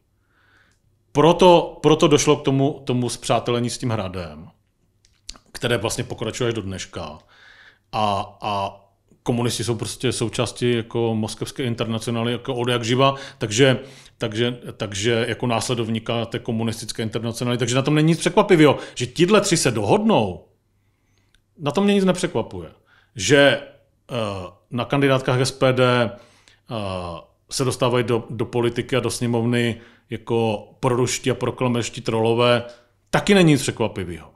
Proto, proto došlo k tomu, tomu zpřátelení s tím hradem, které vlastně pokračuje až do dneška. A, a komunisti jsou prostě součástí jako moskevské internacionály jako od jak živa, takže, takže, takže jako následovníka té komunistické internacionály, takže na tom není nic překvapivého, že tíhle tři se dohodnou, na tom mě nic nepřekvapuje, že uh, na kandidátkách SPD uh, eh, se dostávají do, do politiky a do sněmovny jako proruští a proklameští trolové, taky není nic překvapivého.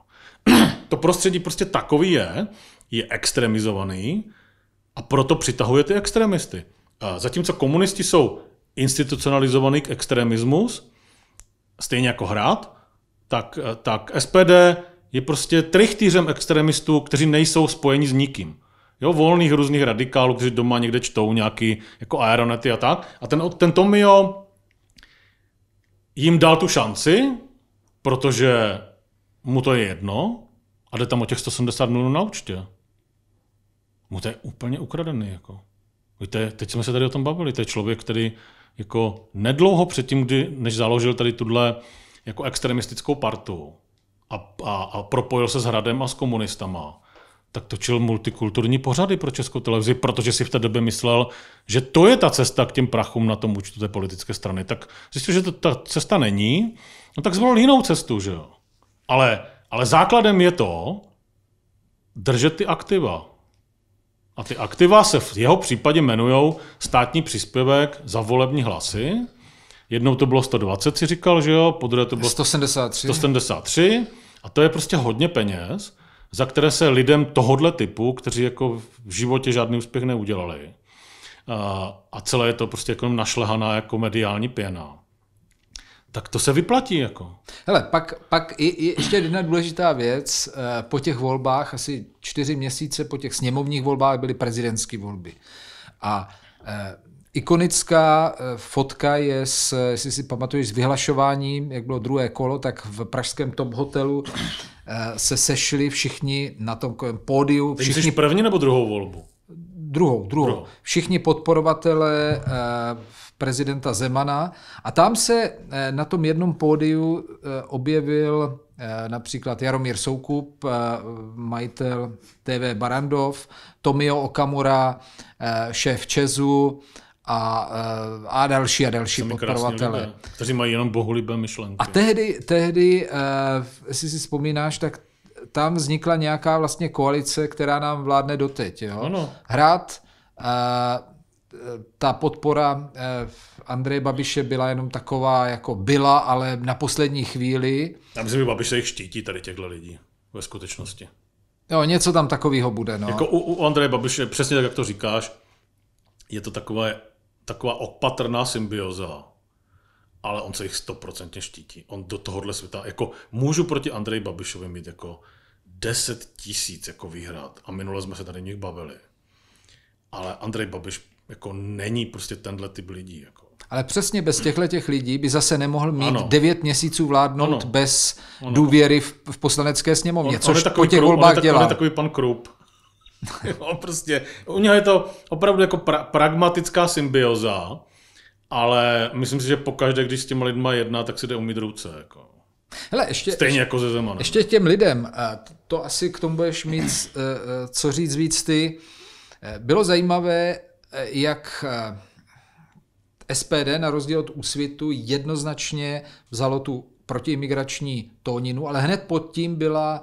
[clears throat] to prostředí prostě takový je, je extremizovaný, a proto přitahuje ty extremisty. A zatímco komunisti jsou institucionalizovaný k extremismus, stejně jako hrát, tak, eh, tak SPD je prostě trichtýřem extremistů, kteří nejsou spojeni s nikým. Jo, volných různých radikálů, kteří doma někde čtou nějaký jako aeronety a tak. A ten, ten Tomio jim dal tu šanci, protože mu to je jedno a jde tam o těch 170 milionů na účtě mu no to je úplně ukradený. Jako. Víte, teď jsme se tady o tom bavili, to je člověk, který jako nedlouho předtím, kdy, než založil tady tuhle jako extremistickou partu a, a, a propojil se s Hradem a s komunistama, tak točil multikulturní pořady pro Českou televizi, protože si v té době myslel, že to je ta cesta k těm prachům na tom účtu té politické strany. Tak zjistil, že to ta cesta není, no tak zvolil jinou cestu, že jo. Ale, ale základem je to držet ty aktiva. A ty aktiva se v jeho případě jmenují státní příspěvek za volební hlasy. Jednou to bylo 120, si říkal, že jo, podruhé to bylo 173. 173. A to je prostě hodně peněz, za které se lidem tohodle typu, kteří jako v životě žádný úspěch neudělali, a celé je to prostě jako našlehaná jako mediální pěna, tak to se vyplatí. Jako. Hele, pak, pak je, je, ještě jedna důležitá věc. Eh, po těch volbách, asi čtyři měsíce po těch sněmovních volbách byly prezidentské volby. A eh, ikonická eh, fotka je, s, jestli si pamatuješ, s vyhlašováním, jak bylo druhé kolo, tak v pražském Tom hotelu eh, se sešli všichni na tom pódiu. Všichni... Ty jsi první nebo druhou volbu? Druhou, druhou. Všichni podporovatele eh, prezidenta Zemana. A tam se eh, na tom jednom pódiu eh, objevil například Jaromír Soukup, majitel TV Barandov, Tomio Okamura, šéf Čezu, a, a další a další podporovatele. No. kteří mají jenom bohulibé myšlenky. A tehdy, tehdy uh, jestli si vzpomínáš, tak tam vznikla nějaká vlastně koalice, která nám vládne doteď. Jo? Ano. Hrad, a, e, ta podpora e, Andreje Babiše byla jenom taková, jako byla, ale na poslední chvíli. Já myslím, že Babiš se jich štítí tady těchto lidí ve skutečnosti. Jo, něco tam takového bude. No. Jako u, u Andreje Babiše, přesně tak, jak to říkáš, je to taková taková opatrná symbioza, ale on se jich stoprocentně štítí. On do tohohle světa, jako můžu proti Andreji Babišovi mít jako 10 tisíc jako výhrad a minule jsme se tady nich bavili. Ale Andrej Babiš jako není prostě tenhle typ lidí. Jako. Ale přesně bez těchto těch lidí by zase nemohl mít ano. 9 měsíců vládnout ano. bez ano. důvěry v, v poslanecké sněmovně, on, což on po těch krup, volbách on tak, dělá. On je takový pan Krup. [laughs] on prostě, u něho je to opravdu jako pra, pragmatická symbioza, ale myslím si, že pokaždé, když s těma lidma jedná, tak si jde umít ruce. Jako. Hele, ještě, Stejně jako ze Zemana. Ještě těm lidem, to asi k tomu budeš mít eh, eh, co říct víc ty, eh, bylo zajímavé, jak SPD na rozdíl od úsvitu jednoznačně vzalo tu protiimigrační tóninu, ale hned pod tím byla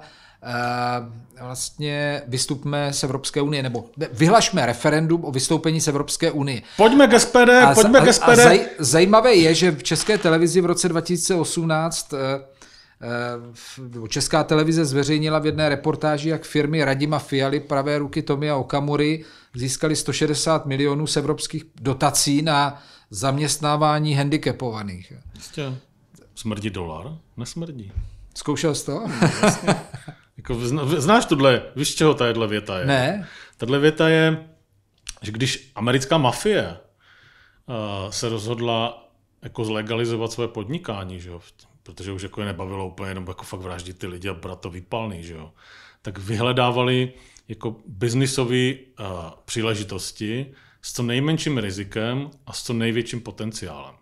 vlastně vystupme z Evropské unie, nebo vyhlašme referendum o vystoupení z Evropské unie. Pojďme k SPD, a, pojďme a, k SPD. A zaj, zajímavé je, že v České televizi v roce 2018 Eh, Česká televize zveřejnila v jedné reportáži, jak firmy Radima Fialy, pravé ruky Tomia a Okamury, získali 160 milionů z evropských dotací na zaměstnávání handicapovaných. Jistě. Smrdí dolar? Nesmrdí. Zkoušel jsi to? [laughs] jako, znáš tuhle, víš čeho tadyhle věta je? Ne. Tahle věta je, že když americká mafie uh, se rozhodla jako zlegalizovat svoje podnikání, že jo, protože už jako je nebavilo úplně jenom jako fakt vraždit ty lidi a brát to výpalný, že jo. Tak vyhledávali jako biznisové uh, eh, příležitosti s co nejmenším rizikem a s co největším potenciálem.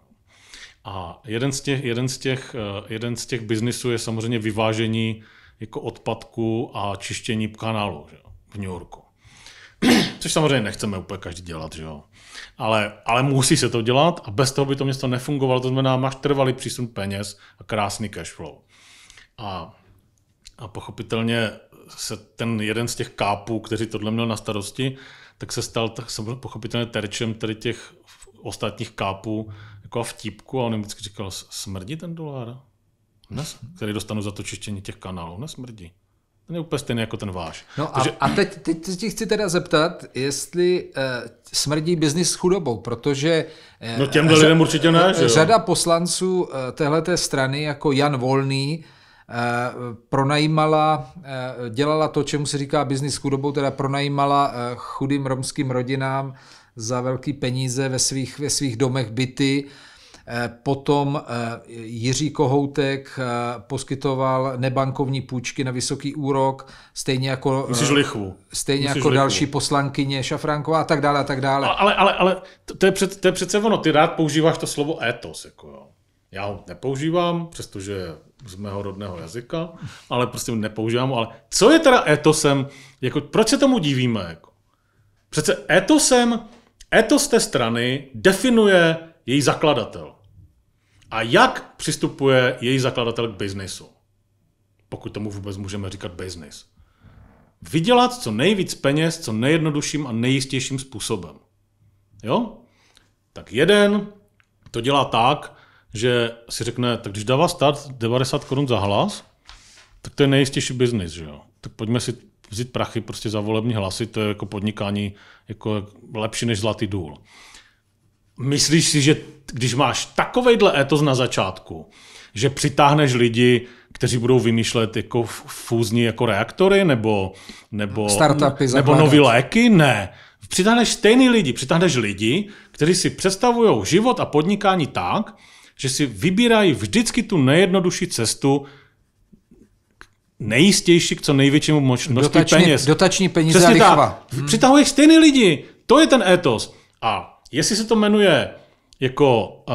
A jeden z těch, jeden z těch, uh, jeden z těch biznisů je samozřejmě vyvážení jako odpadku a čištění kanálu že jo, v New Yorku. [clears throat] což samozřejmě nechceme úplně každý dělat, že jo. Ale, ale musí se to dělat a bez toho by to město nefungovalo, to znamená, máš trvalý přísun peněz a krásný cash flow. A, a pochopitelně se ten jeden z těch kápů, kteří tohle měl na starosti, tak se stal tak jsem pochopitelně terčem tady těch ostatních kápů jako v típku a on jim vždycky říkal, smrdí ten dolar? Nes, který dostanu za to čištění těch kanálů, nesmrdí. Ten je úplně stejný jako ten váš. No a, a teď, teď, teď ti chci teda zeptat, jestli e, smrdí biznis s chudobou, protože E, no těm lidem určitě ne, že řada jo? poslanců uh, téhleté strany, jako Jan Volný, e, pronajímala, e, dělala to, čemu se říká biznis s chudobou, teda pronajímala chudým romským rodinám za velký peníze ve svých, ve svých domech byty Eh, potom eh, Jiří Kohoutek eh, poskytoval nebankovní půjčky na vysoký úrok, stejně jako, Myslíš lichvu. Stejně Myslíš jako lichvu. další poslankyně Šafránková a tak dále a tak dále. Ale, ale, ale to, je před, to je přece ono, ty rád používáš to slovo etos. Jako jo. Já ho nepoužívám, přestože z mého rodného jazyka, ale prostě nepoužívám ho. Ale co je teda etosem? Jako, proč se tomu divíme? Jako? Přece etosem, etos té strany definuje její zakladatel. A jak přistupuje její zakladatel k biznesu? Pokud tomu vůbec můžeme říkat biznis. Vydělat co nejvíc peněz, co nejjednodušším a nejistějším způsobem. Jo? Tak jeden to dělá tak, že si řekne, tak když dává start 90 korun za hlas, tak to je nejistější biznis, že jo? Tak pojďme si vzít prachy prostě za volební hlasy, to je jako podnikání jako lepší než zlatý důl. Myslíš si, že když máš takovejhle etos na začátku, že přitáhneš lidi, kteří budou vymýšlet jako fúzní jako reaktory nebo, nebo, Startupy nebo nové léky? Ne. Přitáhneš stejný lidi, přitáhneš lidi, kteří si představují život a podnikání tak, že si vybírají vždycky tu nejjednodušší cestu nejistější k co největšímu množství dotační, peněz. Dotační peníze Přesně a lichva. Tak. Hmm. Přitahuješ stejný lidi. To je ten etos. A Jestli se to jmenuje jako uh,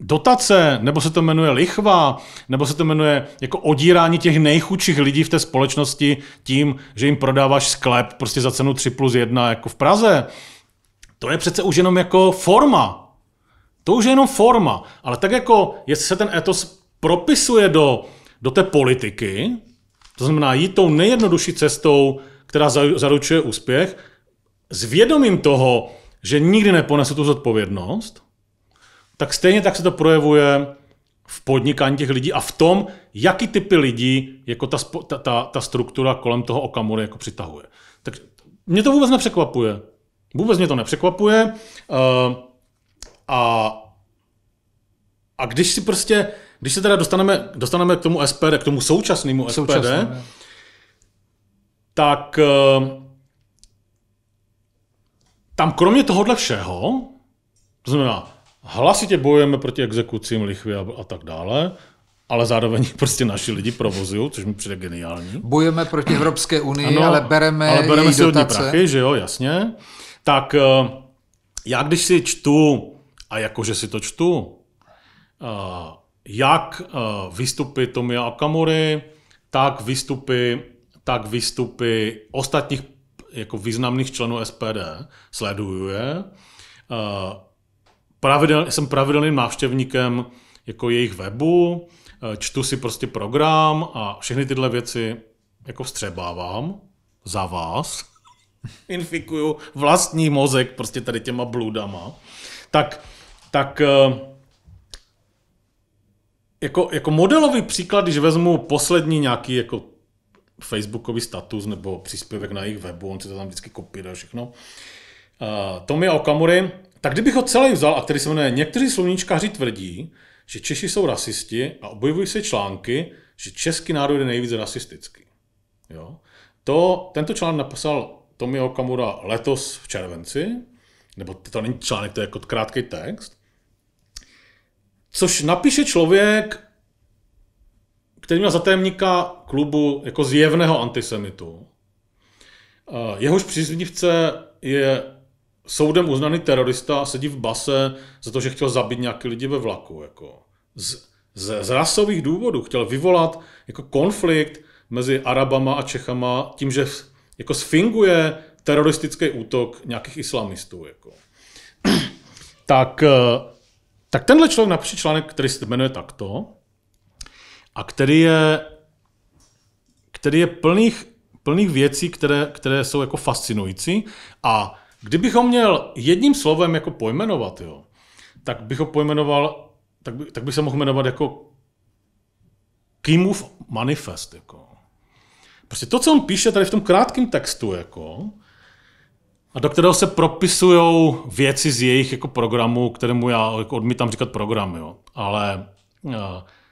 dotace, nebo se to jmenuje lichva, nebo se to jmenuje jako odírání těch nejchudších lidí v té společnosti tím, že jim prodáváš sklep prostě za cenu 3 plus 1 jako v Praze, to je přece už jenom jako forma. To už je jenom forma. Ale tak jako, jestli se ten etos propisuje do, do té politiky, to znamená jít tou nejjednodušší cestou, která zaručuje úspěch, s vědomím toho, že nikdy neponese tu zodpovědnost, tak stejně tak se to projevuje v podnikání těch lidí a v tom, jaký typy lidí jako ta, ta, ta, ta struktura kolem toho okamory jako přitahuje. Tak mě to vůbec nepřekvapuje. Vůbec mě to nepřekvapuje. Uh, a, a když si prostě, když se teda dostaneme, dostaneme k tomu SPD, k tomu současnému SPD, Současný, tak uh, tam kromě tohohle všeho, to znamená, hlasitě bojujeme proti exekucím, lichvě a, a tak dále, ale zároveň [laughs] prostě naši lidi provozují, což mi přijde geniální. Bojujeme proti Evropské [clears throat] unii, ano, ale bereme Ale bereme si dotace. od prachy, že jo, jasně. Tak eh, já když si čtu, a jakože si to čtu, eh, jak eh, výstupy Tomia Akamury, tak výstupy, tak výstupy ostatních jako významných členů SPD, sleduju je. Eh, pravidel, jsem pravidelným návštěvníkem jako jejich webu, eh, čtu si prostě program a všechny tyhle věci jako vstřebávám za vás. [laughs] Infikuju vlastní mozek prostě tady těma bludama. Tak, tak eh, jako, jako modelový příklad, když vezmu poslední nějaký jako Facebookový status nebo příspěvek na jejich webu, on si to tam vždycky a všechno. Tomi Tomi Okamury, tak kdybych ho celý vzal, a který se jmenuje Někteří sluníčkaři tvrdí, že Češi jsou rasisti a objevují se články, že český národ je nejvíce rasistický. Jo? To, tento článek napsal Tomi Okamura letos v červenci, nebo to není článek, to je jako krátký text, což napíše člověk, který měl za klubu jako zjevného antisemitu. Eh, jehož příznivce je soudem uznaný terorista a sedí v base za to, že chtěl zabít nějaký lidi ve vlaku. Jako. Z, z, z rasových důvodů chtěl vyvolat jako konflikt mezi Arabama a Čechama tím, že jako sfinguje teroristický útok nějakých islamistů. Jako. [clears throat] tak, eh, tak tenhle člověk napíše článek, který se jmenuje takto a který je, který je plných, plných věcí, které, které jsou jako fascinující. A kdybych ho měl jedním slovem jako pojmenovat, jo, tak bych ho pojmenoval, tak by, tak by se mohl jmenovat jako Kimův manifest. Jako. Prostě to, co on píše tady v tom krátkém textu, jako, a do kterého se propisují věci z jejich jako programu, kterému já jako odmítám říkat program, jo. ale uh,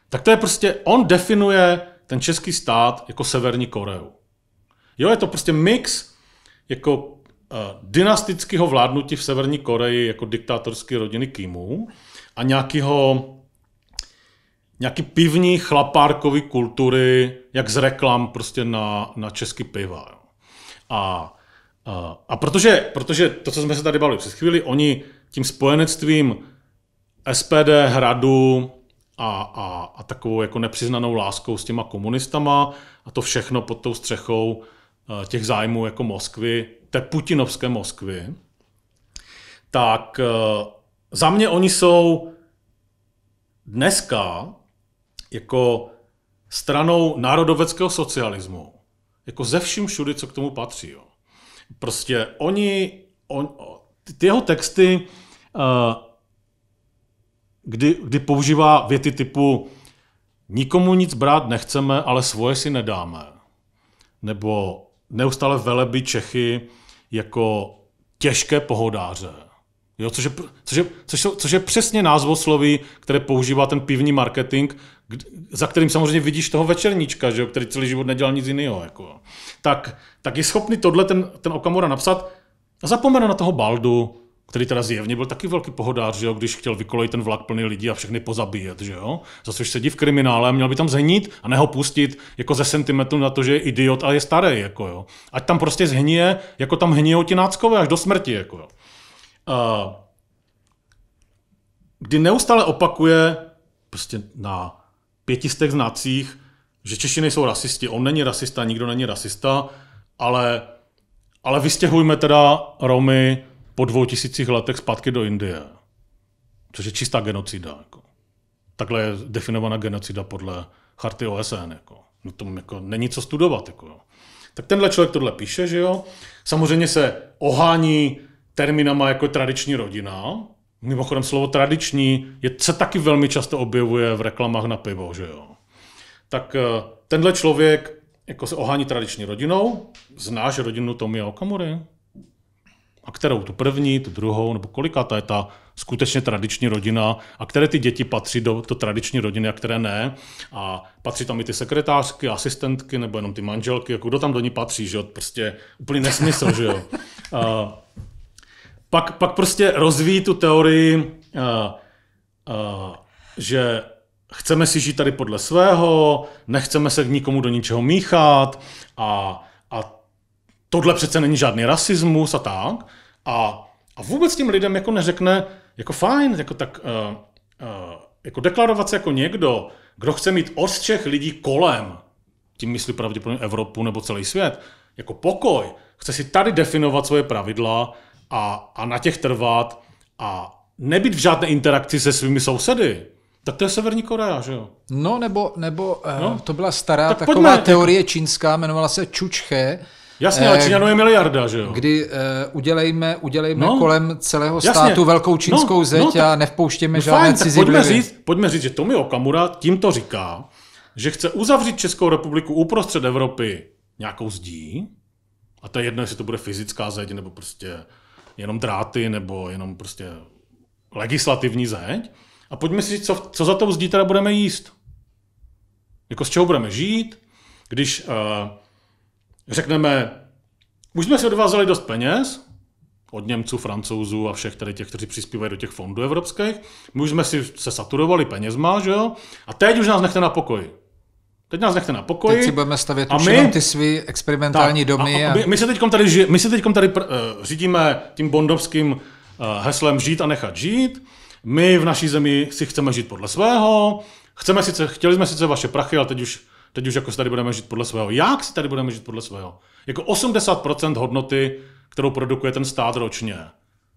tak to je prostě, on definuje ten český stát jako Severní Koreu. Jo, je to prostě mix jako uh, dynastického vládnutí v Severní Koreji jako diktátorské rodiny Kimů a nějakého nějaký pivní chlapárkový kultury, jak z reklam prostě na, na český piva. Jo. A, a, a protože, protože to, co jsme se tady bavili před chvíli, oni tím spojenectvím SPD, Hradu, a, a, a takovou jako nepřiznanou láskou s těma komunistama a to všechno pod tou střechou eh, těch zájmů jako Moskvy, té putinovské Moskvy, tak eh, za mě oni jsou dneska jako stranou národoveckého socialismu. Jako ze vším všudy, co k tomu patří. Jo. Prostě oni, on, ty jeho texty eh, kdy, kdy používá věty typu nikomu nic brát nechceme, ale svoje si nedáme. Nebo neustále veleby Čechy jako těžké pohodáře. Jo, což, je, což, je, což, je, což je přesně názvosloví, které používá ten pivní marketing, kdy, za kterým samozřejmě vidíš toho večerníčka, že jo, který celý život nedělal nic jiného. Jako. Tak, tak je schopný tohle ten, ten Okamura napsat a zapomene na toho Baldu, který teda zjevně byl taky velký pohodář, že jo, když chtěl vykolejit ten vlak plný lidí a všechny pozabíjet, že jo? Zase už sedí v kriminále, měl by tam zhnít a neho pustit jako ze sentimentu na to, že je idiot a je starý, jako jo. Ať tam prostě zhnije, jako tam hnijou ti náckové až do smrti, jako jo. Uh, kdy neustále opakuje prostě na pětistech znacích, že Češi nejsou rasisti, on není rasista, nikdo není rasista, ale, ale vystěhujme teda Romy po dvou tisících letech zpátky do Indie. Což je čistá genocida. Jako. Takhle je definovaná genocida podle charty OSN. Jako. No tom jako není co studovat. Jako. Tak tenhle člověk tohle píše, že jo. Samozřejmě se ohání terminama jako tradiční rodina. Mimochodem slovo tradiční je, se taky velmi často objevuje v reklamách na pivo, že jo. Tak eh, tenhle člověk jako se ohání tradiční rodinou. Znáš rodinu Tomia Okamury? a kterou tu první, tu druhou, nebo to je ta skutečně tradiční rodina a které ty děti patří do, to tradiční rodiny a které ne. A patří tam i ty sekretářky, asistentky nebo jenom ty manželky, jako kdo tam do ní patří, že jo? Prostě úplný nesmysl, že jo. A, pak, pak prostě rozvíjí tu teorii, a, a, že chceme si žít tady podle svého, nechceme se k nikomu do ničeho míchat a tohle přece není žádný rasismus a tak. A, a vůbec tím lidem jako neřekne, jako fajn, jako tak, uh, uh, jako deklarovat se jako někdo, kdo chce mít všech lidí kolem, tím myslí pravděpodobně Evropu nebo celý svět, jako pokoj, chce si tady definovat svoje pravidla a, a na těch trvat a nebyt v žádné interakci se svými sousedy, tak to je Severní Korea, že jo? No, nebo, nebo eh, no. to byla stará tak taková pojďme. Jako- teorie čínská, jmenovala se Čučche, Jasně, ale eh, Číňanů je miliarda, že jo? Kdy uh, udělejme, udělejme no, kolem celého jasně. státu velkou no, čínskou no, zeď no, a nevpouštěme no, žádné fajn, cizí pojďme říct, pojďme říct, že Tomi Okamura tím to říká, že chce uzavřít Českou republiku uprostřed Evropy nějakou zdí, a to je jedno, jestli to bude fyzická zeď, nebo prostě jenom dráty, nebo jenom prostě legislativní zeď. A pojďme si říct, co, co za tou zdí teda budeme jíst. Jako z čeho budeme žít, když uh, řekneme, už jsme si odvázali dost peněz, od Němců, Francouzů a všech tady těch, kteří přispívají do těch fondů evropských. My už jsme si se saturovali penězma, že jo? A teď už nás nechte na pokoji. Teď nás nechte na pokoji. Teď si budeme stavět a my, ty svý experimentální tak, domy. A, a, a... My se teď tady, my se teďkom tady pr, uh, řídíme tím bondovským uh, heslem žít a nechat žít. My v naší zemi si chceme žít podle svého. Chceme sice, chtěli jsme sice vaše prachy, ale teď už Teď už jako si tady budeme žít podle svého. Jak si tady budeme žít podle svého? Jako 80% hodnoty, kterou produkuje ten stát ročně,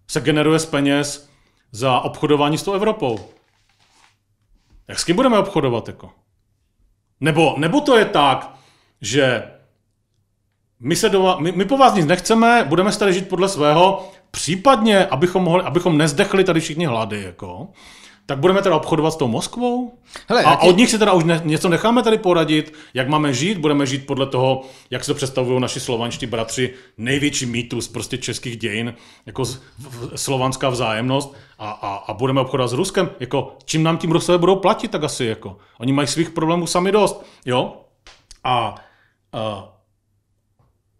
se generuje z peněz za obchodování s tou Evropou. Jak s kým budeme obchodovat? Jako? Nebo, nebo to je tak, že my, se do, my, my po vás nic nechceme, budeme se tady žít podle svého, případně, abychom, mohli, abychom nezdechli tady všichni hlady, jako, tak budeme teda obchodovat s tou Moskvou? Hele, a, od je... od nich si teda už ne, něco necháme tady poradit, jak máme žít, budeme žít podle toho, jak se to představují naši slovanští bratři, největší mýtus prostě českých dějin, jako z, v, slovanská vzájemnost a, a, a budeme obchodovat s Ruskem, jako čím nám tím Rusové budou platit, tak asi jako. Oni mají svých problémů sami dost, jo? A, a,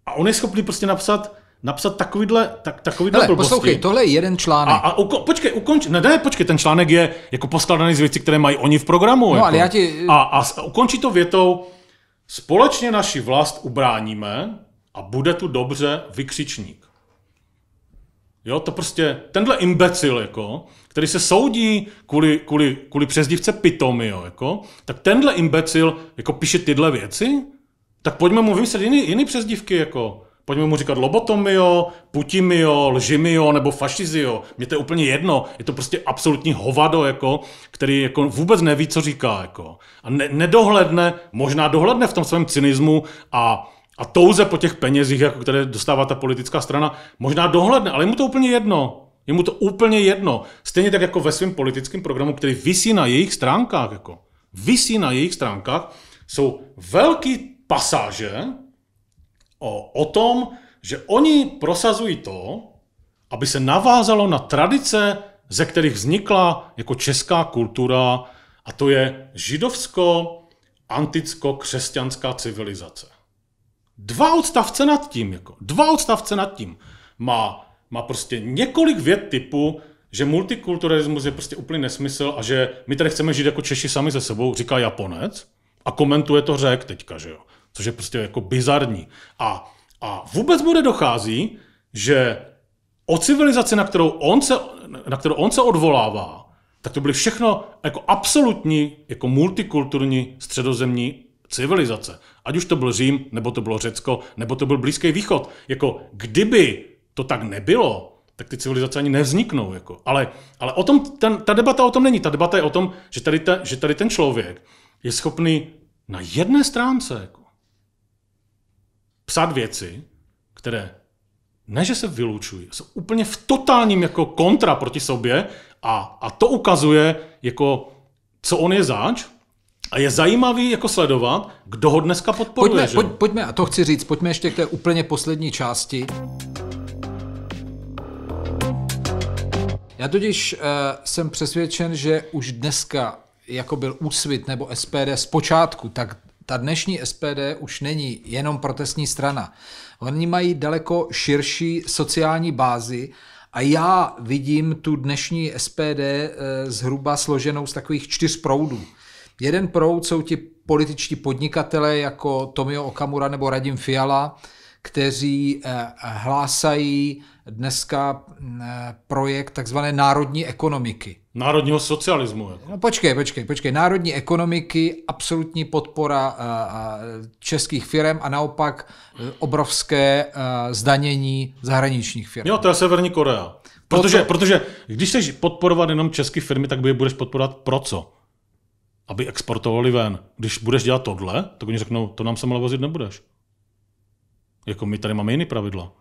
a on je schopný prostě napsat napsat takovýhle, tak, takovýhle Hele, blbosti. poslouchej, tohle je jeden článek. A, a uko, počkej, ukonč, ne, ne, počkej, ten článek je jako poskladaný z věcí, které mají oni v programu. No, jako. ale já ti... a, a ukončí to větou, společně naši vlast ubráníme a bude tu dobře vykřičník. Jo, to prostě, tenhle imbecil, jako, který se soudí kvůli, kvůli, kvůli přezdívce Pitomy, jo, jako, tak tenhle imbecil jako píše tyhle věci, tak pojďme mu vymyslet jiný, jiný přezdívky, jako. Pojďme mu říkat lobotomio, putimio, lžimio nebo fašizio. Mně to je úplně jedno. Je to prostě absolutní hovado, jako, který jako vůbec neví, co říká. Jako. A ne, nedohledne, možná dohledne v tom svém cynismu a a touze po těch penězích, jako které dostává ta politická strana, možná dohledne, ale je mu to úplně jedno. Je mu to úplně jedno. Stejně tak jako ve svém politickém programu, který visí na jejich stránkách. Jako. Visí na jejich stránkách jsou velký pasáže, o, o tom, že oni prosazují to, aby se navázalo na tradice, ze kterých vznikla jako česká kultura, a to je židovsko-anticko-křesťanská civilizace. Dva odstavce nad tím, jako, dva odstavce nad tím má, má prostě několik věd typu, že multikulturalismus je prostě úplný nesmysl a že my tady chceme žít jako Češi sami ze sebou, říká Japonec a komentuje to řek teďka, že jo což je prostě jako bizarní. A, a vůbec bude dochází, že o civilizaci, na kterou on se, na kterou on se odvolává, tak to byly všechno jako absolutní, jako multikulturní středozemní civilizace. Ať už to byl Řím, nebo to bylo Řecko, nebo to byl Blízký východ. Jako kdyby to tak nebylo, tak ty civilizace ani nevzniknou. Jako. Ale, ale o tom, ten, ta debata o tom není. Ta debata je o tom, že tady, ta, že tady ten člověk je schopný na jedné stránce jako, psát věci, které ne, že se vylučují, jsou úplně v totálním jako kontra proti sobě a, a to ukazuje, jako, co on je zač, a je zajímavý jako sledovat, kdo ho dneska podporuje. Pojďme, že? Pojď, pojďme, a to chci říct, pojďme ještě k té úplně poslední části. Já totiž uh, jsem přesvědčen, že už dneska, jako byl Úsvit nebo SPD zpočátku, tak ta dnešní SPD už není jenom protestní strana. Oni mají daleko širší sociální bázi a já vidím tu dnešní SPD eh, zhruba složenou z takových čtyř proudů. Jeden proud jsou ti političtí podnikatele jako Tomio Okamura nebo Radim Fiala, kteří eh, hlásají dneska eh, projekt takzvané národní ekonomiky. Národního socialismu. Jako. No počkej, počkej, počkej. Národní ekonomiky, absolutní podpora uh, českých firm a naopak eh, obrovské uh, zdanění zahraničních firm. Jo, to je Severní Korea. Protože, to... protože když chceš podporovat jenom české firmy, tak by je budeš podporovat pro co? Aby exportovali ven. Když budeš dělat tohle, tak oni řeknou, to nám se vozit nebudeš. Jako my tady máme jiný pravidla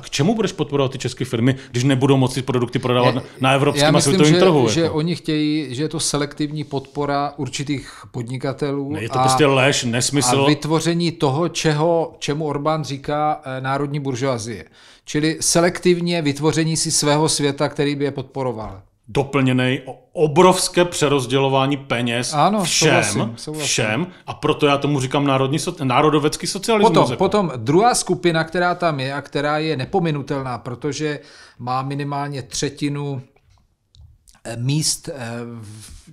tak čemu budeš podporovat ty české firmy, když nebudou moci produkty prodávat já, na evropském a světovém trhu? Že jako. oni chtějí, že je to selektivní podpora určitých podnikatelů. Ne, je to a, prostě lež, nesmysl. A vytvoření toho, čeho, čemu Orbán říká eh, národní buržoazie. Čili selektivně vytvoření si svého světa, který by je podporoval doplněný o obrovské přerozdělování peněz ano, všem, souhlasím, souhlasím. všem a proto já tomu říkám národní, národovecký socialismus. Potom, jako. potom druhá skupina, která tam je a která je nepominutelná, protože má minimálně třetinu eh, míst eh,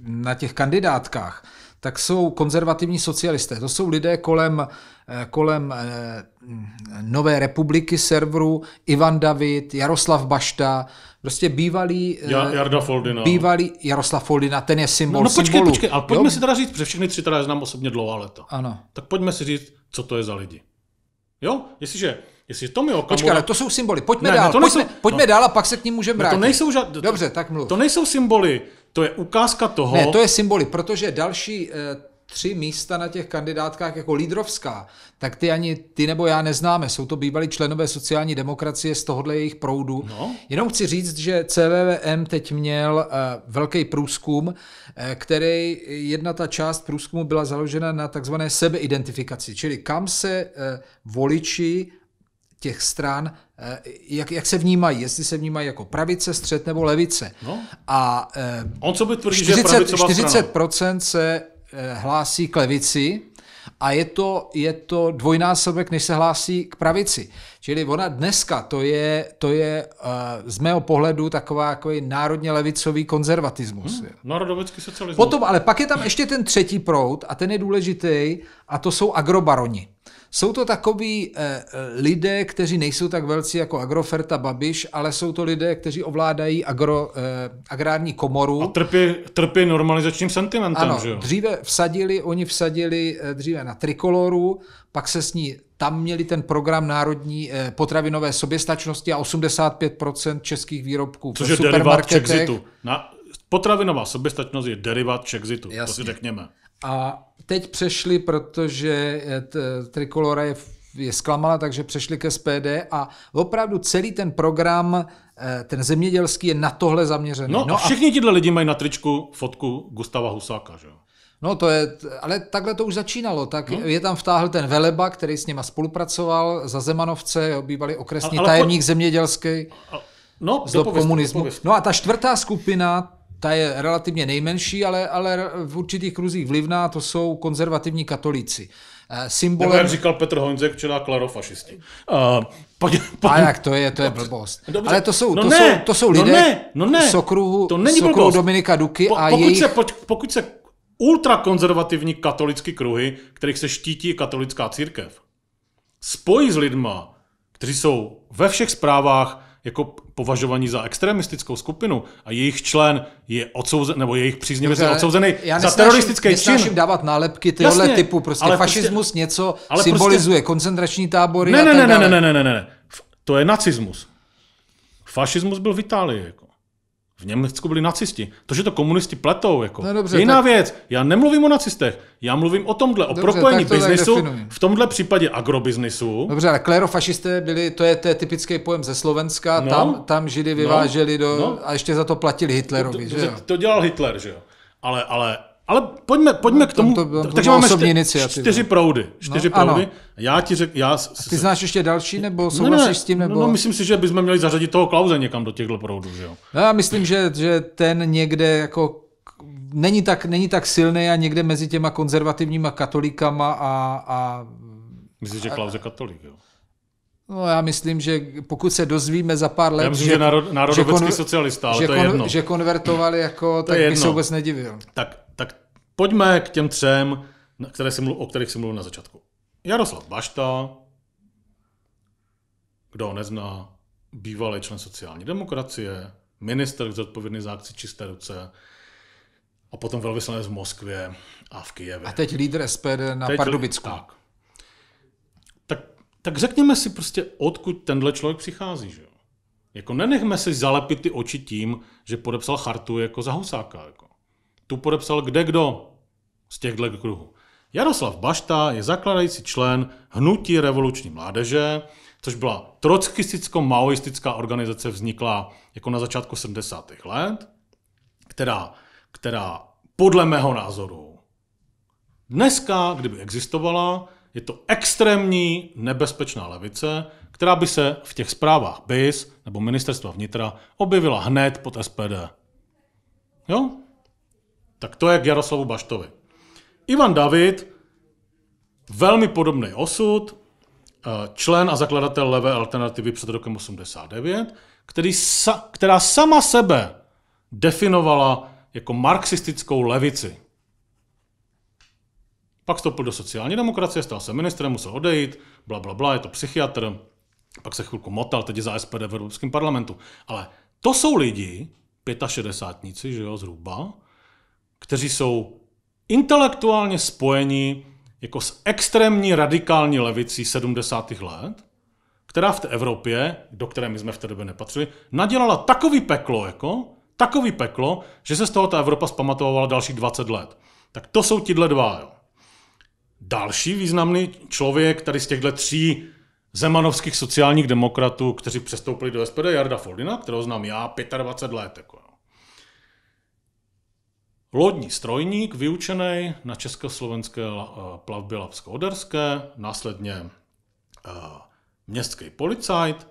na těch kandidátkách, tak jsou konzervativní socialisté. To jsou lidé kolem, eh, kolem Nové republiky serveru, Ivan David, Jaroslav Bašta, Prostě bývalý... Eh, ja, Jarda Foldina. Bývalý Jaroslav Foldina, ten je symbol No, no počkej, symbolu. počkej, ale pojďme jo? si teda říct, protože všechny tři teda znám osobně dlouhá leta. Ano. Tak pojďme si říct, co to je za lidi. Jo? Jestliže Jestli to mi Okamura... Počkej, ale to jsou symboly. Pojďme ne, dál. Ne, to nejsou... pojďme, pojďme no. dál a pak se k ním můžeme no, vrátit. to nejsou ža... Dobře, tak mluv. To nejsou symboly. To je ukázka toho. Ne, to je symboly, protože další eh, tři místa na těch kandidátkách jako lídrovská, tak ty ani ty nebo já neznáme. Jsou to bývalí členové sociální demokracie z tohohle jejich proudu. No. Jenom chci říct, že CVVM teď měl uh, velký průzkum, uh, který jedna ta část průzkumu byla založena na takzvané sebeidentifikaci, čili kam se uh, voliči těch stran, jak, jak se vnímají, jestli se vnímají jako pravice, střed nebo levice. No. A On co by tvrdí, 40, že je 40% strana. se Eh, hlásí k levici a je to, je to dvojnásobek, než se hlásí k pravici. Čili ona dneska, to je, to je eh, z mého pohledu taková jako národně levicový konzervatismus. Hmm, národovecký socialismus. Potom, ale pak je tam ještě ten třetí proud a ten je důležitý a to jsou agrobaroni. Jsou to takoví eh, lidé, kteří nejsou tak velcí jako Agroferta Babiš, ale jsou to lidé, kteří ovládají agro, eh, agrární komoru. A trpí, trpí normalizačním sentimentem, ano, že jo? dříve vsadili, oni vsadili eh, dříve na trikoloru, pak se s ní tam měli ten program národní eh, potravinové soběstačnosti a 85% českých výrobků Což v je derivát Chexitu. Na, potravinová soběstačnost je derivát Chexitu, to si řekněme. A teď přešli, protože eh, Trikolora je, je zklamala, takže přešli ke SPD a opravdu celý ten program, eh, ten zemědělský je na tohle zaměřený. No, no a všichni a... tihle lidi mají na tričku fotku Gustava Husáka, že jo? No to je, ale takhle to už začínalo, tak no. je tam vtáhl ten Veleba, který s nima spolupracoval za Zemanovce, jo, bývalý okresní ale, ale tajemník po... zemědělský. No, z dob komunismu. Dopověz. No a ta čtvrtá skupina, ta je relativně nejmenší, ale, ale v určitých kruzích vlivná, to jsou konzervativní katolíci. Eh, symbolem... jak říkal Petr Honzek, včera klarofašisti. Uh, eh, pojď, pojď. A jak to je, to je blbost. Dobře. Ale to jsou, no to ne, jsou, to jsou no lidé no ne, no ne. z okruhu Dominika Duky po, a pokud jejich... Se, pojď, pokud se ultrakonzervativní katolické kruhy, kterých se štítí katolická církev, spojí s lidma, kteří jsou ve všech zprávách jako považovaní za extremistickou skupinu a jejich člen je odsouzen, nebo jejich příznivec je odsouzený já za teroristický čin. Já dávat nálepky tyhle Jasně, typu, prostě ale prostě- fašismus prostě, něco ale prostě- symbolizuje, prostě, koncentrační tábory ne, a tak ne, ne, ne, ne, ne, ne, ne, to je nacismus. Fašismus byl v Itálii, jako v Německu byli nacisti. To, že to komunisti pletou, jako, no dobře, jiná tak... věc. Já nemluvím o nacistech, já mluvím o tomhle, dobře, o propojení to biznisu, v tomhle případě agrobiznisu. Dobře, ale klerofašisté byli, to je, to je typický pojem ze Slovenska, no, tam, tam židy no. vyváželi no, do, no. a ještě za to platili Hitlerovi. To, to, že jo? to dělal Hitler, že jo. Ale, ale ale pojďme, pojďme no, k tomu. To, to, to takže máme čtyři, iniciativy. čtyři proudy. Čtyři no, proudy. Ano. Já ti řek, já, a ty se... znáš ještě další, nebo souhlasíš ne, ne, s tím? No, nebo... No, no, myslím si, že bychom měli zařadit toho Klauze někam do těchto proudů. Že jo? No, já myslím, že, že ten někde jako není tak, není tak silný a někde mezi těma konzervativníma katolikama a... a Myslíš, že Klaus je katolík, jo? No já myslím, že pokud se dozvíme za pár let, já myslím, že, že národovecký socialista, ale že, to je jedno. že konvertovali, jako, to tak je jedno. bych se vůbec nedivil. Tak Pojďme k těm třem, které jsem mluv, o kterých jsem mluvil na začátku. Jaroslav Bašta, kdo ho nezná, bývalý člen sociální demokracie, minister zodpovědný za akci Čisté ruce, a potom velvyslanec v Moskvě a v Kijevě. A teď lídr SPD na teď, Pardubicku. Tak. tak. Tak řekněme si prostě, odkud tenhle člověk přichází. Že? Jako nenechme si zalepit ty oči tím, že podepsal chartu jako za husáka. Jako. Tu podepsal kde kdo z těchto kruhů. Jaroslav Bašta je zakladající člen Hnutí revoluční mládeže, což byla trockisticko-maoistická organizace vzniklá jako na začátku 70. let, která, která podle mého názoru dneska, kdyby existovala, je to extrémní nebezpečná levice, která by se v těch zprávách BIS nebo ministerstva vnitra objevila hned pod SPD. Jo? Tak to je k Jaroslavu Baštovi. Ivan David, velmi podobný osud, eh, člen a zakladatel levé alternativy před rokem 89, který sa, která sama sebe definovala jako marxistickou levici. Pak vstoupil do sociální demokracie, stal se ministrem, musel odejít, bla, bla, bla, je to psychiatr, pak se chvilku motal, teď je za SPD v Evropském parlamentu. Ale to jsou lidi, 65 že jo, zhruba, kteří jsou intelektuálně spojeni jako s extrémní radikální levicí 70. let, která v té Evropě, do které my jsme v té době nepatřili, nadělala takový peklo, jako, takový peklo, že se z toho ta Evropa zpamatovala dalších 20 let. Tak to jsou tihle dva. Jo. Další významný člověk tady z těchto tří zemanovských sociálních demokratů, kteří přestoupili do SPD, Jarda Foldina, kterou znám já 25 let. Jako. Lodní strojník vyučený na československé eh, plavbě Lapsko-Oderské, následně eh, městský policajt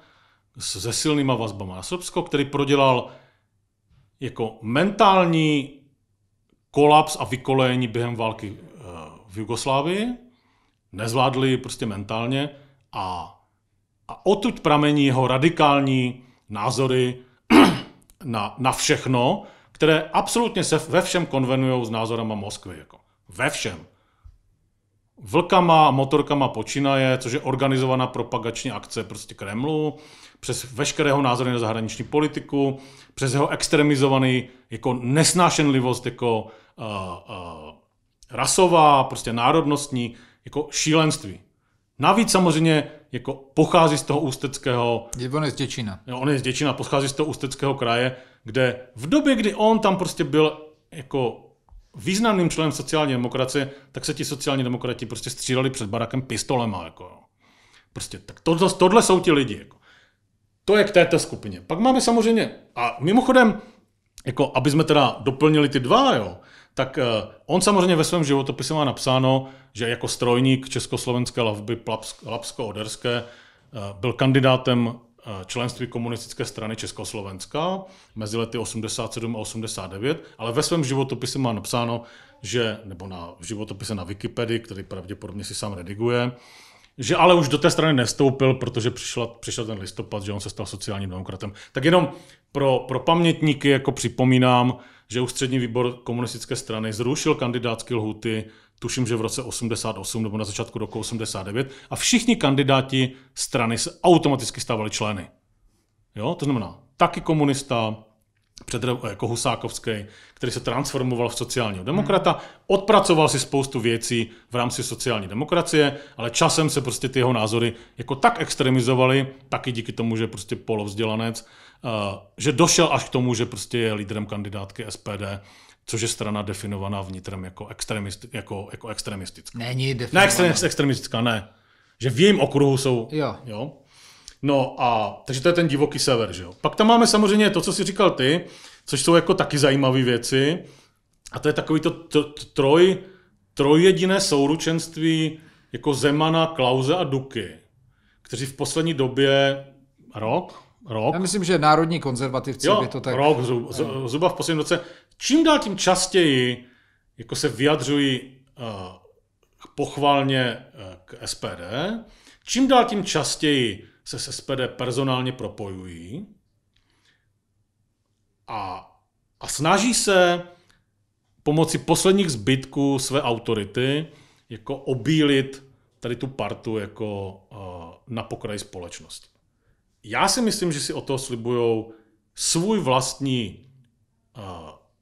se silnýma vazbama na Srbsko, který prodělal jako mentální kolaps a vykolejení během války eh, v Jugoslávii, nezvládli prostě mentálně a, a odtud pramení jeho radikální názory [clears throat] na, na všechno, které absolutně se ve všem konvenují s názorama Moskvy. Jako. Ve všem. Vlkama a motorkama počínaje, což je organizovaná propagační akce prostě Kremlu, přes veškerého názory na zahraniční politiku, přes jeho extremizovaný jako nesnášenlivost jako uh, uh, rasová, prostě národnostní, jako šílenství. Navíc samozřejmě jako pochází z toho ústeckého... On je z Děčina. Jo, on je z Děčina, pochází z toho ústeckého kraje, kde v době, kdy on tam prostě byl jako významným členem sociální demokracie, tak se ti sociální demokrati prostě stříleli před barakem pistolema. Jako. Prostě tak tohle, tohle jsou ti lidi. Jako. To je k této skupině. Pak máme samozřejmě, a mimochodem, jako aby jsme teda doplnili ty dva, jo, tak eh, on samozřejmě ve svém životopise má napsáno, že jako strojník československé lavby Lapsko-Oderské eh, byl kandidátem eh, členství komunistické strany Československa mezi lety 87 a 89, ale ve svém životopise má napsáno, že, nebo na životopise na Wikipedii, který pravděpodobně si sám rediguje, že ale už do té strany nestoupil, protože přišla, přišel ten listopad, že on se stal sociálním demokratem. Tak jenom pro, pro pamětníky jako připomínám, že ústřední výbor komunistické strany zrušil kandidátské lhuty, tuším, že v roce 88 nebo na začátku roku 89, a všichni kandidáti strany se automaticky stávali členy. Jo, to znamená, taky komunista, před, jako Husákovský, který se transformoval v sociálního demokrata, hmm. odpracoval si spoustu věcí v rámci sociální demokracie, ale časem se prostě ty jeho názory jako tak extremizovaly, taky díky tomu, že prostě polovzdělanec, Eh, že došel až k tomu, že prostě je lídrem kandidátky SPD, což je strana definovaná vnitrem jako, extremist, jako, jako extremistická. Není definovaná. Ne, extrem, extremistická, ne. Že v jejím okruhu jsou... Jo. jo. No a takže to je ten divoký sever, že jo. Pak tam máme samozřejmě to, co si říkal ty, což jsou jako taky zajímavé věci. A to je takový to troj, trojjediné souručenství jako Zemana, Klauze a Duky, kteří v poslední době rok Rok? Já myslím, že národní konzervativci jo, by to tak... rok, zub, zuba v posledním roce. Čím dál tím častěji jako se vyjadřují uh, eh, pochvalně uh, k SPD, čím dál tím častěji se s SPD personálně propojují a, a snaží se pomocí posledních zbytků své autority jako obílit tady tu partu jako uh, na pokraji společnosti já si myslím, že si o to slibují svůj vlastní uh,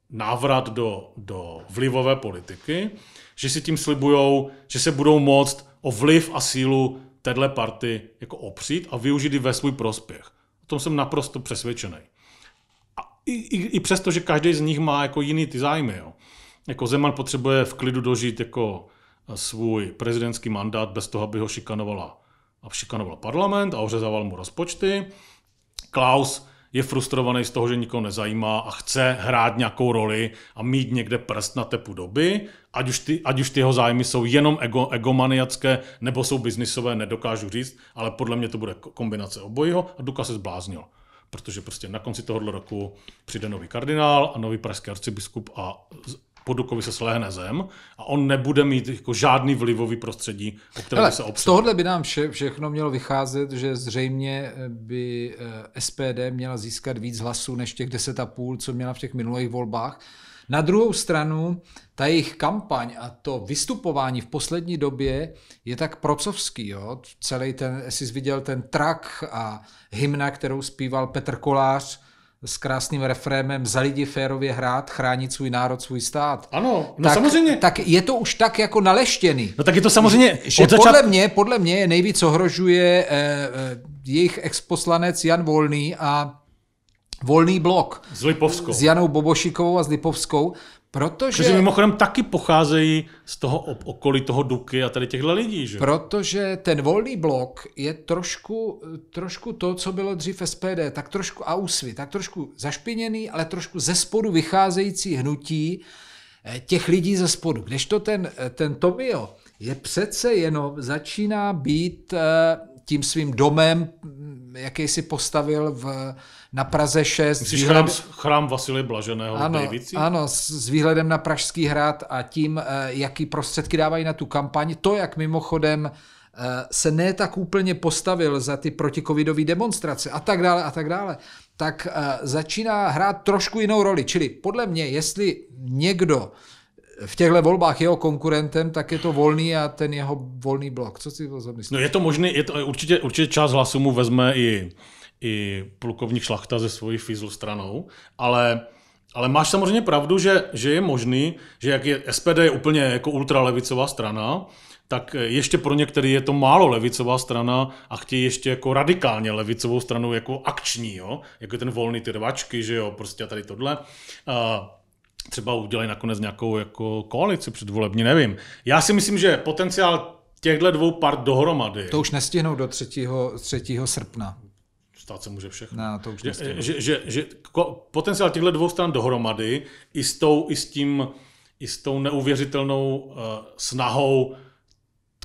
návrat do, do vlivové politiky, že si tím slibují, že se budou moct o vliv a sílu téhle party jako opřít a využít ji ve svůj prospěch. O tom jsem naprosto přesvědčený. A i, i, i přesto, že každý z nich má jako jiný ty zájmy. Jo. Jako Zeman potřebuje v klidu dožít jako eh, svůj prezidentský mandát bez toho, aby ho šikanovala a šikanoval parlament a ořezával mu rozpočty. Klaus je frustrovaný z toho, že nikoho nezajímá a chce hrát nějakou roli a mít někde prst na tepu doby, ať už ty, ať už ty jeho zájmy jsou jenom ego, egomaniacké nebo jsou biznisové, nedokážu říct, ale podle mě to bude kombinace obojího a Duka se zbláznil. Protože prostě na konci tohoto roku přijde nový kardinál a nový pražský arcibiskup a Podukovi se slehne zem a on nebude mít jako žádný vlivový prostředí, o kterém Hele, se opře. Z tohohle by nám vše, všechno mělo vycházet, že zřejmě eh, by eh, SPD měla získat víc hlasů než těch 10,5, co měla v těch minulých volbách. Na druhou stranu, ta jejich kampaň a to vystupování v poslední době je tak procovský. Jo? Celý ten, jsi viděl ten trak a hymna, kterou zpíval Petr Kolář, s krásným refrémem za lidi férově hrát, chránit svůj národ, svůj stát. Ano, no tak, samozřejmě. Tak je to už tak jako naleštěný. No tak je to samozřejmě. Že začát... podle, mě, podle mě je nejvíc ohrožuje eh, eh, jejich exposlanec Jan Volný a Volný blok. S Lipovskou. S Janou Bobošikovou a s Lipovskou, Protože... Protože mimochodem taky pocházejí z toho okolí toho Duky a tady těchto lidí, že? Protože ten volný blok je trošku, trošku to, co bylo dřív SPD, tak trošku a úsvit, tak trošku zašpiněný, ale trošku ze spodu vycházející hnutí eh, těch lidí ze spodu. Kdežto ten, eh, ten Tomio je přece jenom, začíná být eh, tím svým domem, mm, jaký si postavil v, na Praze 6. Myslíš výhledem... chrám, Vasily Blaženého ano, v Dejvici? Ano, s výhledem na Pražský hrad a tím, eh, jaký prostředky dávají na tu kampaň. To, jak mimochodem eh, se ne tak úplně postavil za ty protikovidové demonstrace a tak dále a tak dále, tak eh, začíná hrát trošku jinou roli. Čili podle mě, jestli někdo v těchto volbách jeho konkurentem, tak je to volný a ten jeho volný blok. Co si to zamyslíš? No je to možný, je to, určitě, určitě část hlasů mu vezme i i plukovník Šlachta ze svojí fizl stranou, ale ale máš samozřejmě pravdu, že, že je možný, že jak je SPD je úplně jako ultralevicová strana, tak ještě pro některé je to málo levicová strana a chtějí ještě jako radikálně levicovou stranu jako akční, jo? jako ten volný ty rvačky, že jo, prostě tady tohle. A třeba udělají nakonec nějakou jako koalici předvolební, nevím. Já si myslím, že potenciál těchto dvou part dohromady. To už nestihnou do 3. 3. srpna stát se může všechno. No, to už že, že, že, že, potenciál těchto dvou stran dohromady i s, tou, i s tím i s tou neuvěřitelnou uh, snahou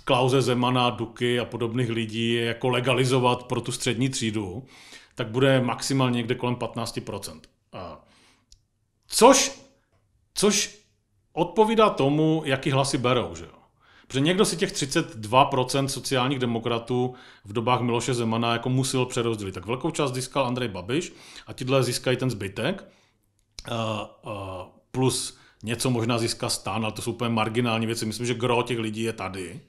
Klauze Zemana, Duky a podobných lidí jako legalizovat pro tu střední třídu, tak bude maximálně někde kolem 15%. A což, což odpovídá tomu, jaký hlasy berou. Že? Protože někdo si těch 32% sociálních demokratů v dobách Miloše Zemana jako musel přerozdělit. Tak velkou část získal Andrej Babiš a tyhle získají ten zbytek. Eh, eh, plus něco možná získá stán, ale to jsou úplně marginální věci. Myslím, že gro těch lidí je tady.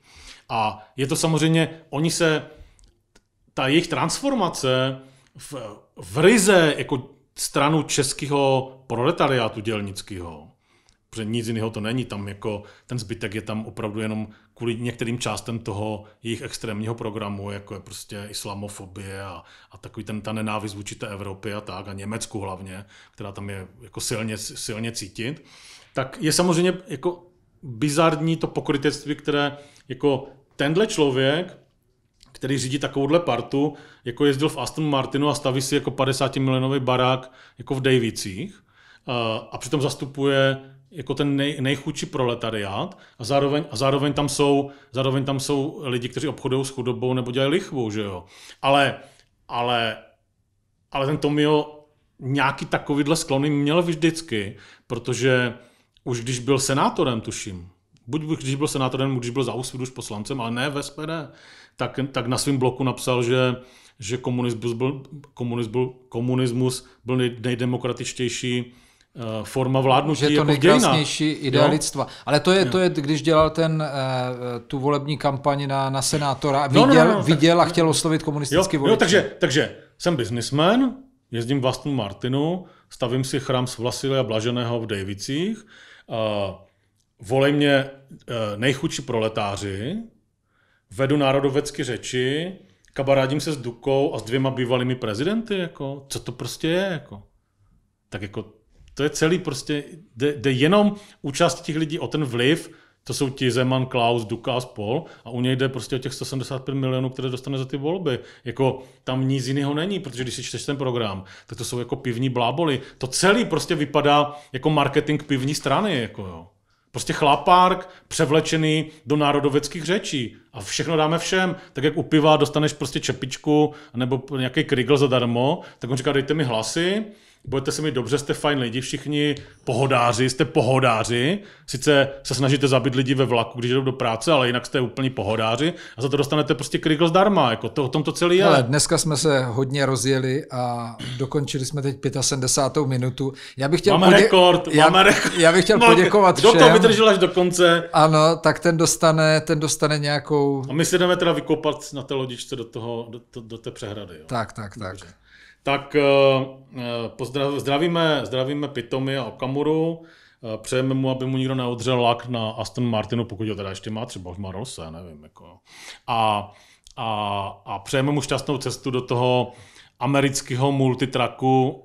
A je to samozřejmě, oni se, ta jejich transformace v, v ryze jako stranu českého proletariátu dělnického, protože nic jiného to není tam, jako ten zbytek je tam opravdu jenom kvůli některým částem toho jejich extrémního programu, jako je prostě islamofobie a, a takový ten, ta nenávist vůči té Evropě a tak, a Německu hlavně, která tam je jako silně, silně cítit, tak je samozřejmě jako bizarní to pokrytectví, které jako tenhle člověk, který řídí takovouhle partu, jako jezdil v Aston Martinu a staví si jako 50 milionový barák jako v Davicích a přitom zastupuje jako ten nej, nejchudší proletariát a zároveň, a zároveň, tam jsou, zároveň tam jsou lidi, kteří obchodují s chudobou nebo dělají lichvu, že jo. Ale, ale, ale ten Tomio nějaký takovýhle sklony měl vždycky, protože už když byl senátorem, tuším, buď když byl senátorem, když byl za úsvědu už poslancem, ale ne v SPD, tak, tak na svém bloku napsal, že, že komunismus byl, komunismus byl, komunismus byl nej, nejdemokratičtější Eh, forma vládnutí Že to jako nejkrásnější idealistva, Ale to je, jo. to je, když dělal ten, eh, tu volební kampaň na, na senátora, viděl, no, no, no, no, viděl tak, a chtěl oslovit komunistický volič. Jo, takže, takže jsem biznismen, jezdím v Aston Martinu, stavím si chrám s Vlasilia Blaženého v Dejvicích, uh, volej mě uh, nejchudší proletáři, vedu národovecky řeči, kabarádím se s Dukou a s dvěma bývalými prezidenty, jako, co to prostě je, jako. Tak jako to je celý prostě, jde, jde jenom účast těch lidí o ten vliv, to jsou ti Zeman, Klaus, Duka a spol. A u něj jde prostě o těch 175 milionů, které dostane za ty volby. Jako tam nic jiného není, protože když si čteš ten program, tak to jsou jako pivní bláboli. To celý prostě vypadá jako marketing pivní strany. Jako jo. Prostě chlapárk převlečený do národoveckých řečí. A všechno dáme všem. Tak jak u piva dostaneš prostě čepičku nebo nějaký krigl zadarmo, tak on říká, dejte mi hlasy budete se mi dobře, jste fajn lidi, všichni pohodáři, jste pohodáři, sice se snažíte zabít lidi ve vlaku, když jdou do práce, ale jinak jste úplně pohodáři a za to dostanete prostě krikl zdarma, jako to, o tom to celý je. Ale dneska jsme se hodně rozjeli a dokončili jsme teď 75. minutu. Já bych chtěl máme podě- rekord, já, máme rekord. Já bych chtěl no, poděkovat Kdo všem. Kdo to vydržel až do konce? Ano, tak ten dostane, ten dostane nějakou... A my si jdeme teda vykopat na té lodičce do, toho, do, do, do té přehrady. Jo? Tak, tak, tak. Dobře. Tak eh, eh, pozdrav, zdravíme, zdravíme Pitomi a Okamuru. Eh, přejeme mu, aby mu nikdo neodřel lak na Aston Martinu, pokud ho teda ještě má, třeba už má Rose, nevím. Jako. A, a, a přejeme mu šťastnou cestu do toho amerického multitraku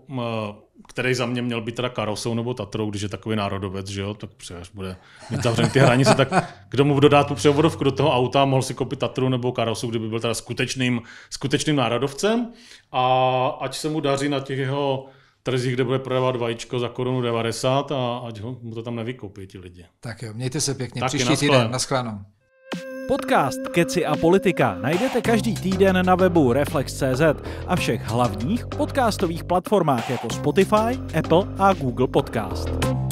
který za mě měl být teda Karosou nebo Tatrou, když je takový národovec, že jo, tak přeješ, bude mít zavřený ty hranice, tak kdo mu dodá tu převodovku do toho auta, mohl si koupit Tatru nebo Karosu, kdyby byl teda skutečným, skutečným národovcem a ať se mu daří na těch jeho trzích, kde bude prodávat vajíčko za korunu 90 a ať ho, mu to tam nevykoupí ti lidi. Tak jo, mějte se pěkně, Taky příští na týden, na shledanou. Podcast Keci a politika najdete každý týden na webu Reflex.cz a všech hlavních podcastových platformách jako Spotify, Apple a Google Podcast.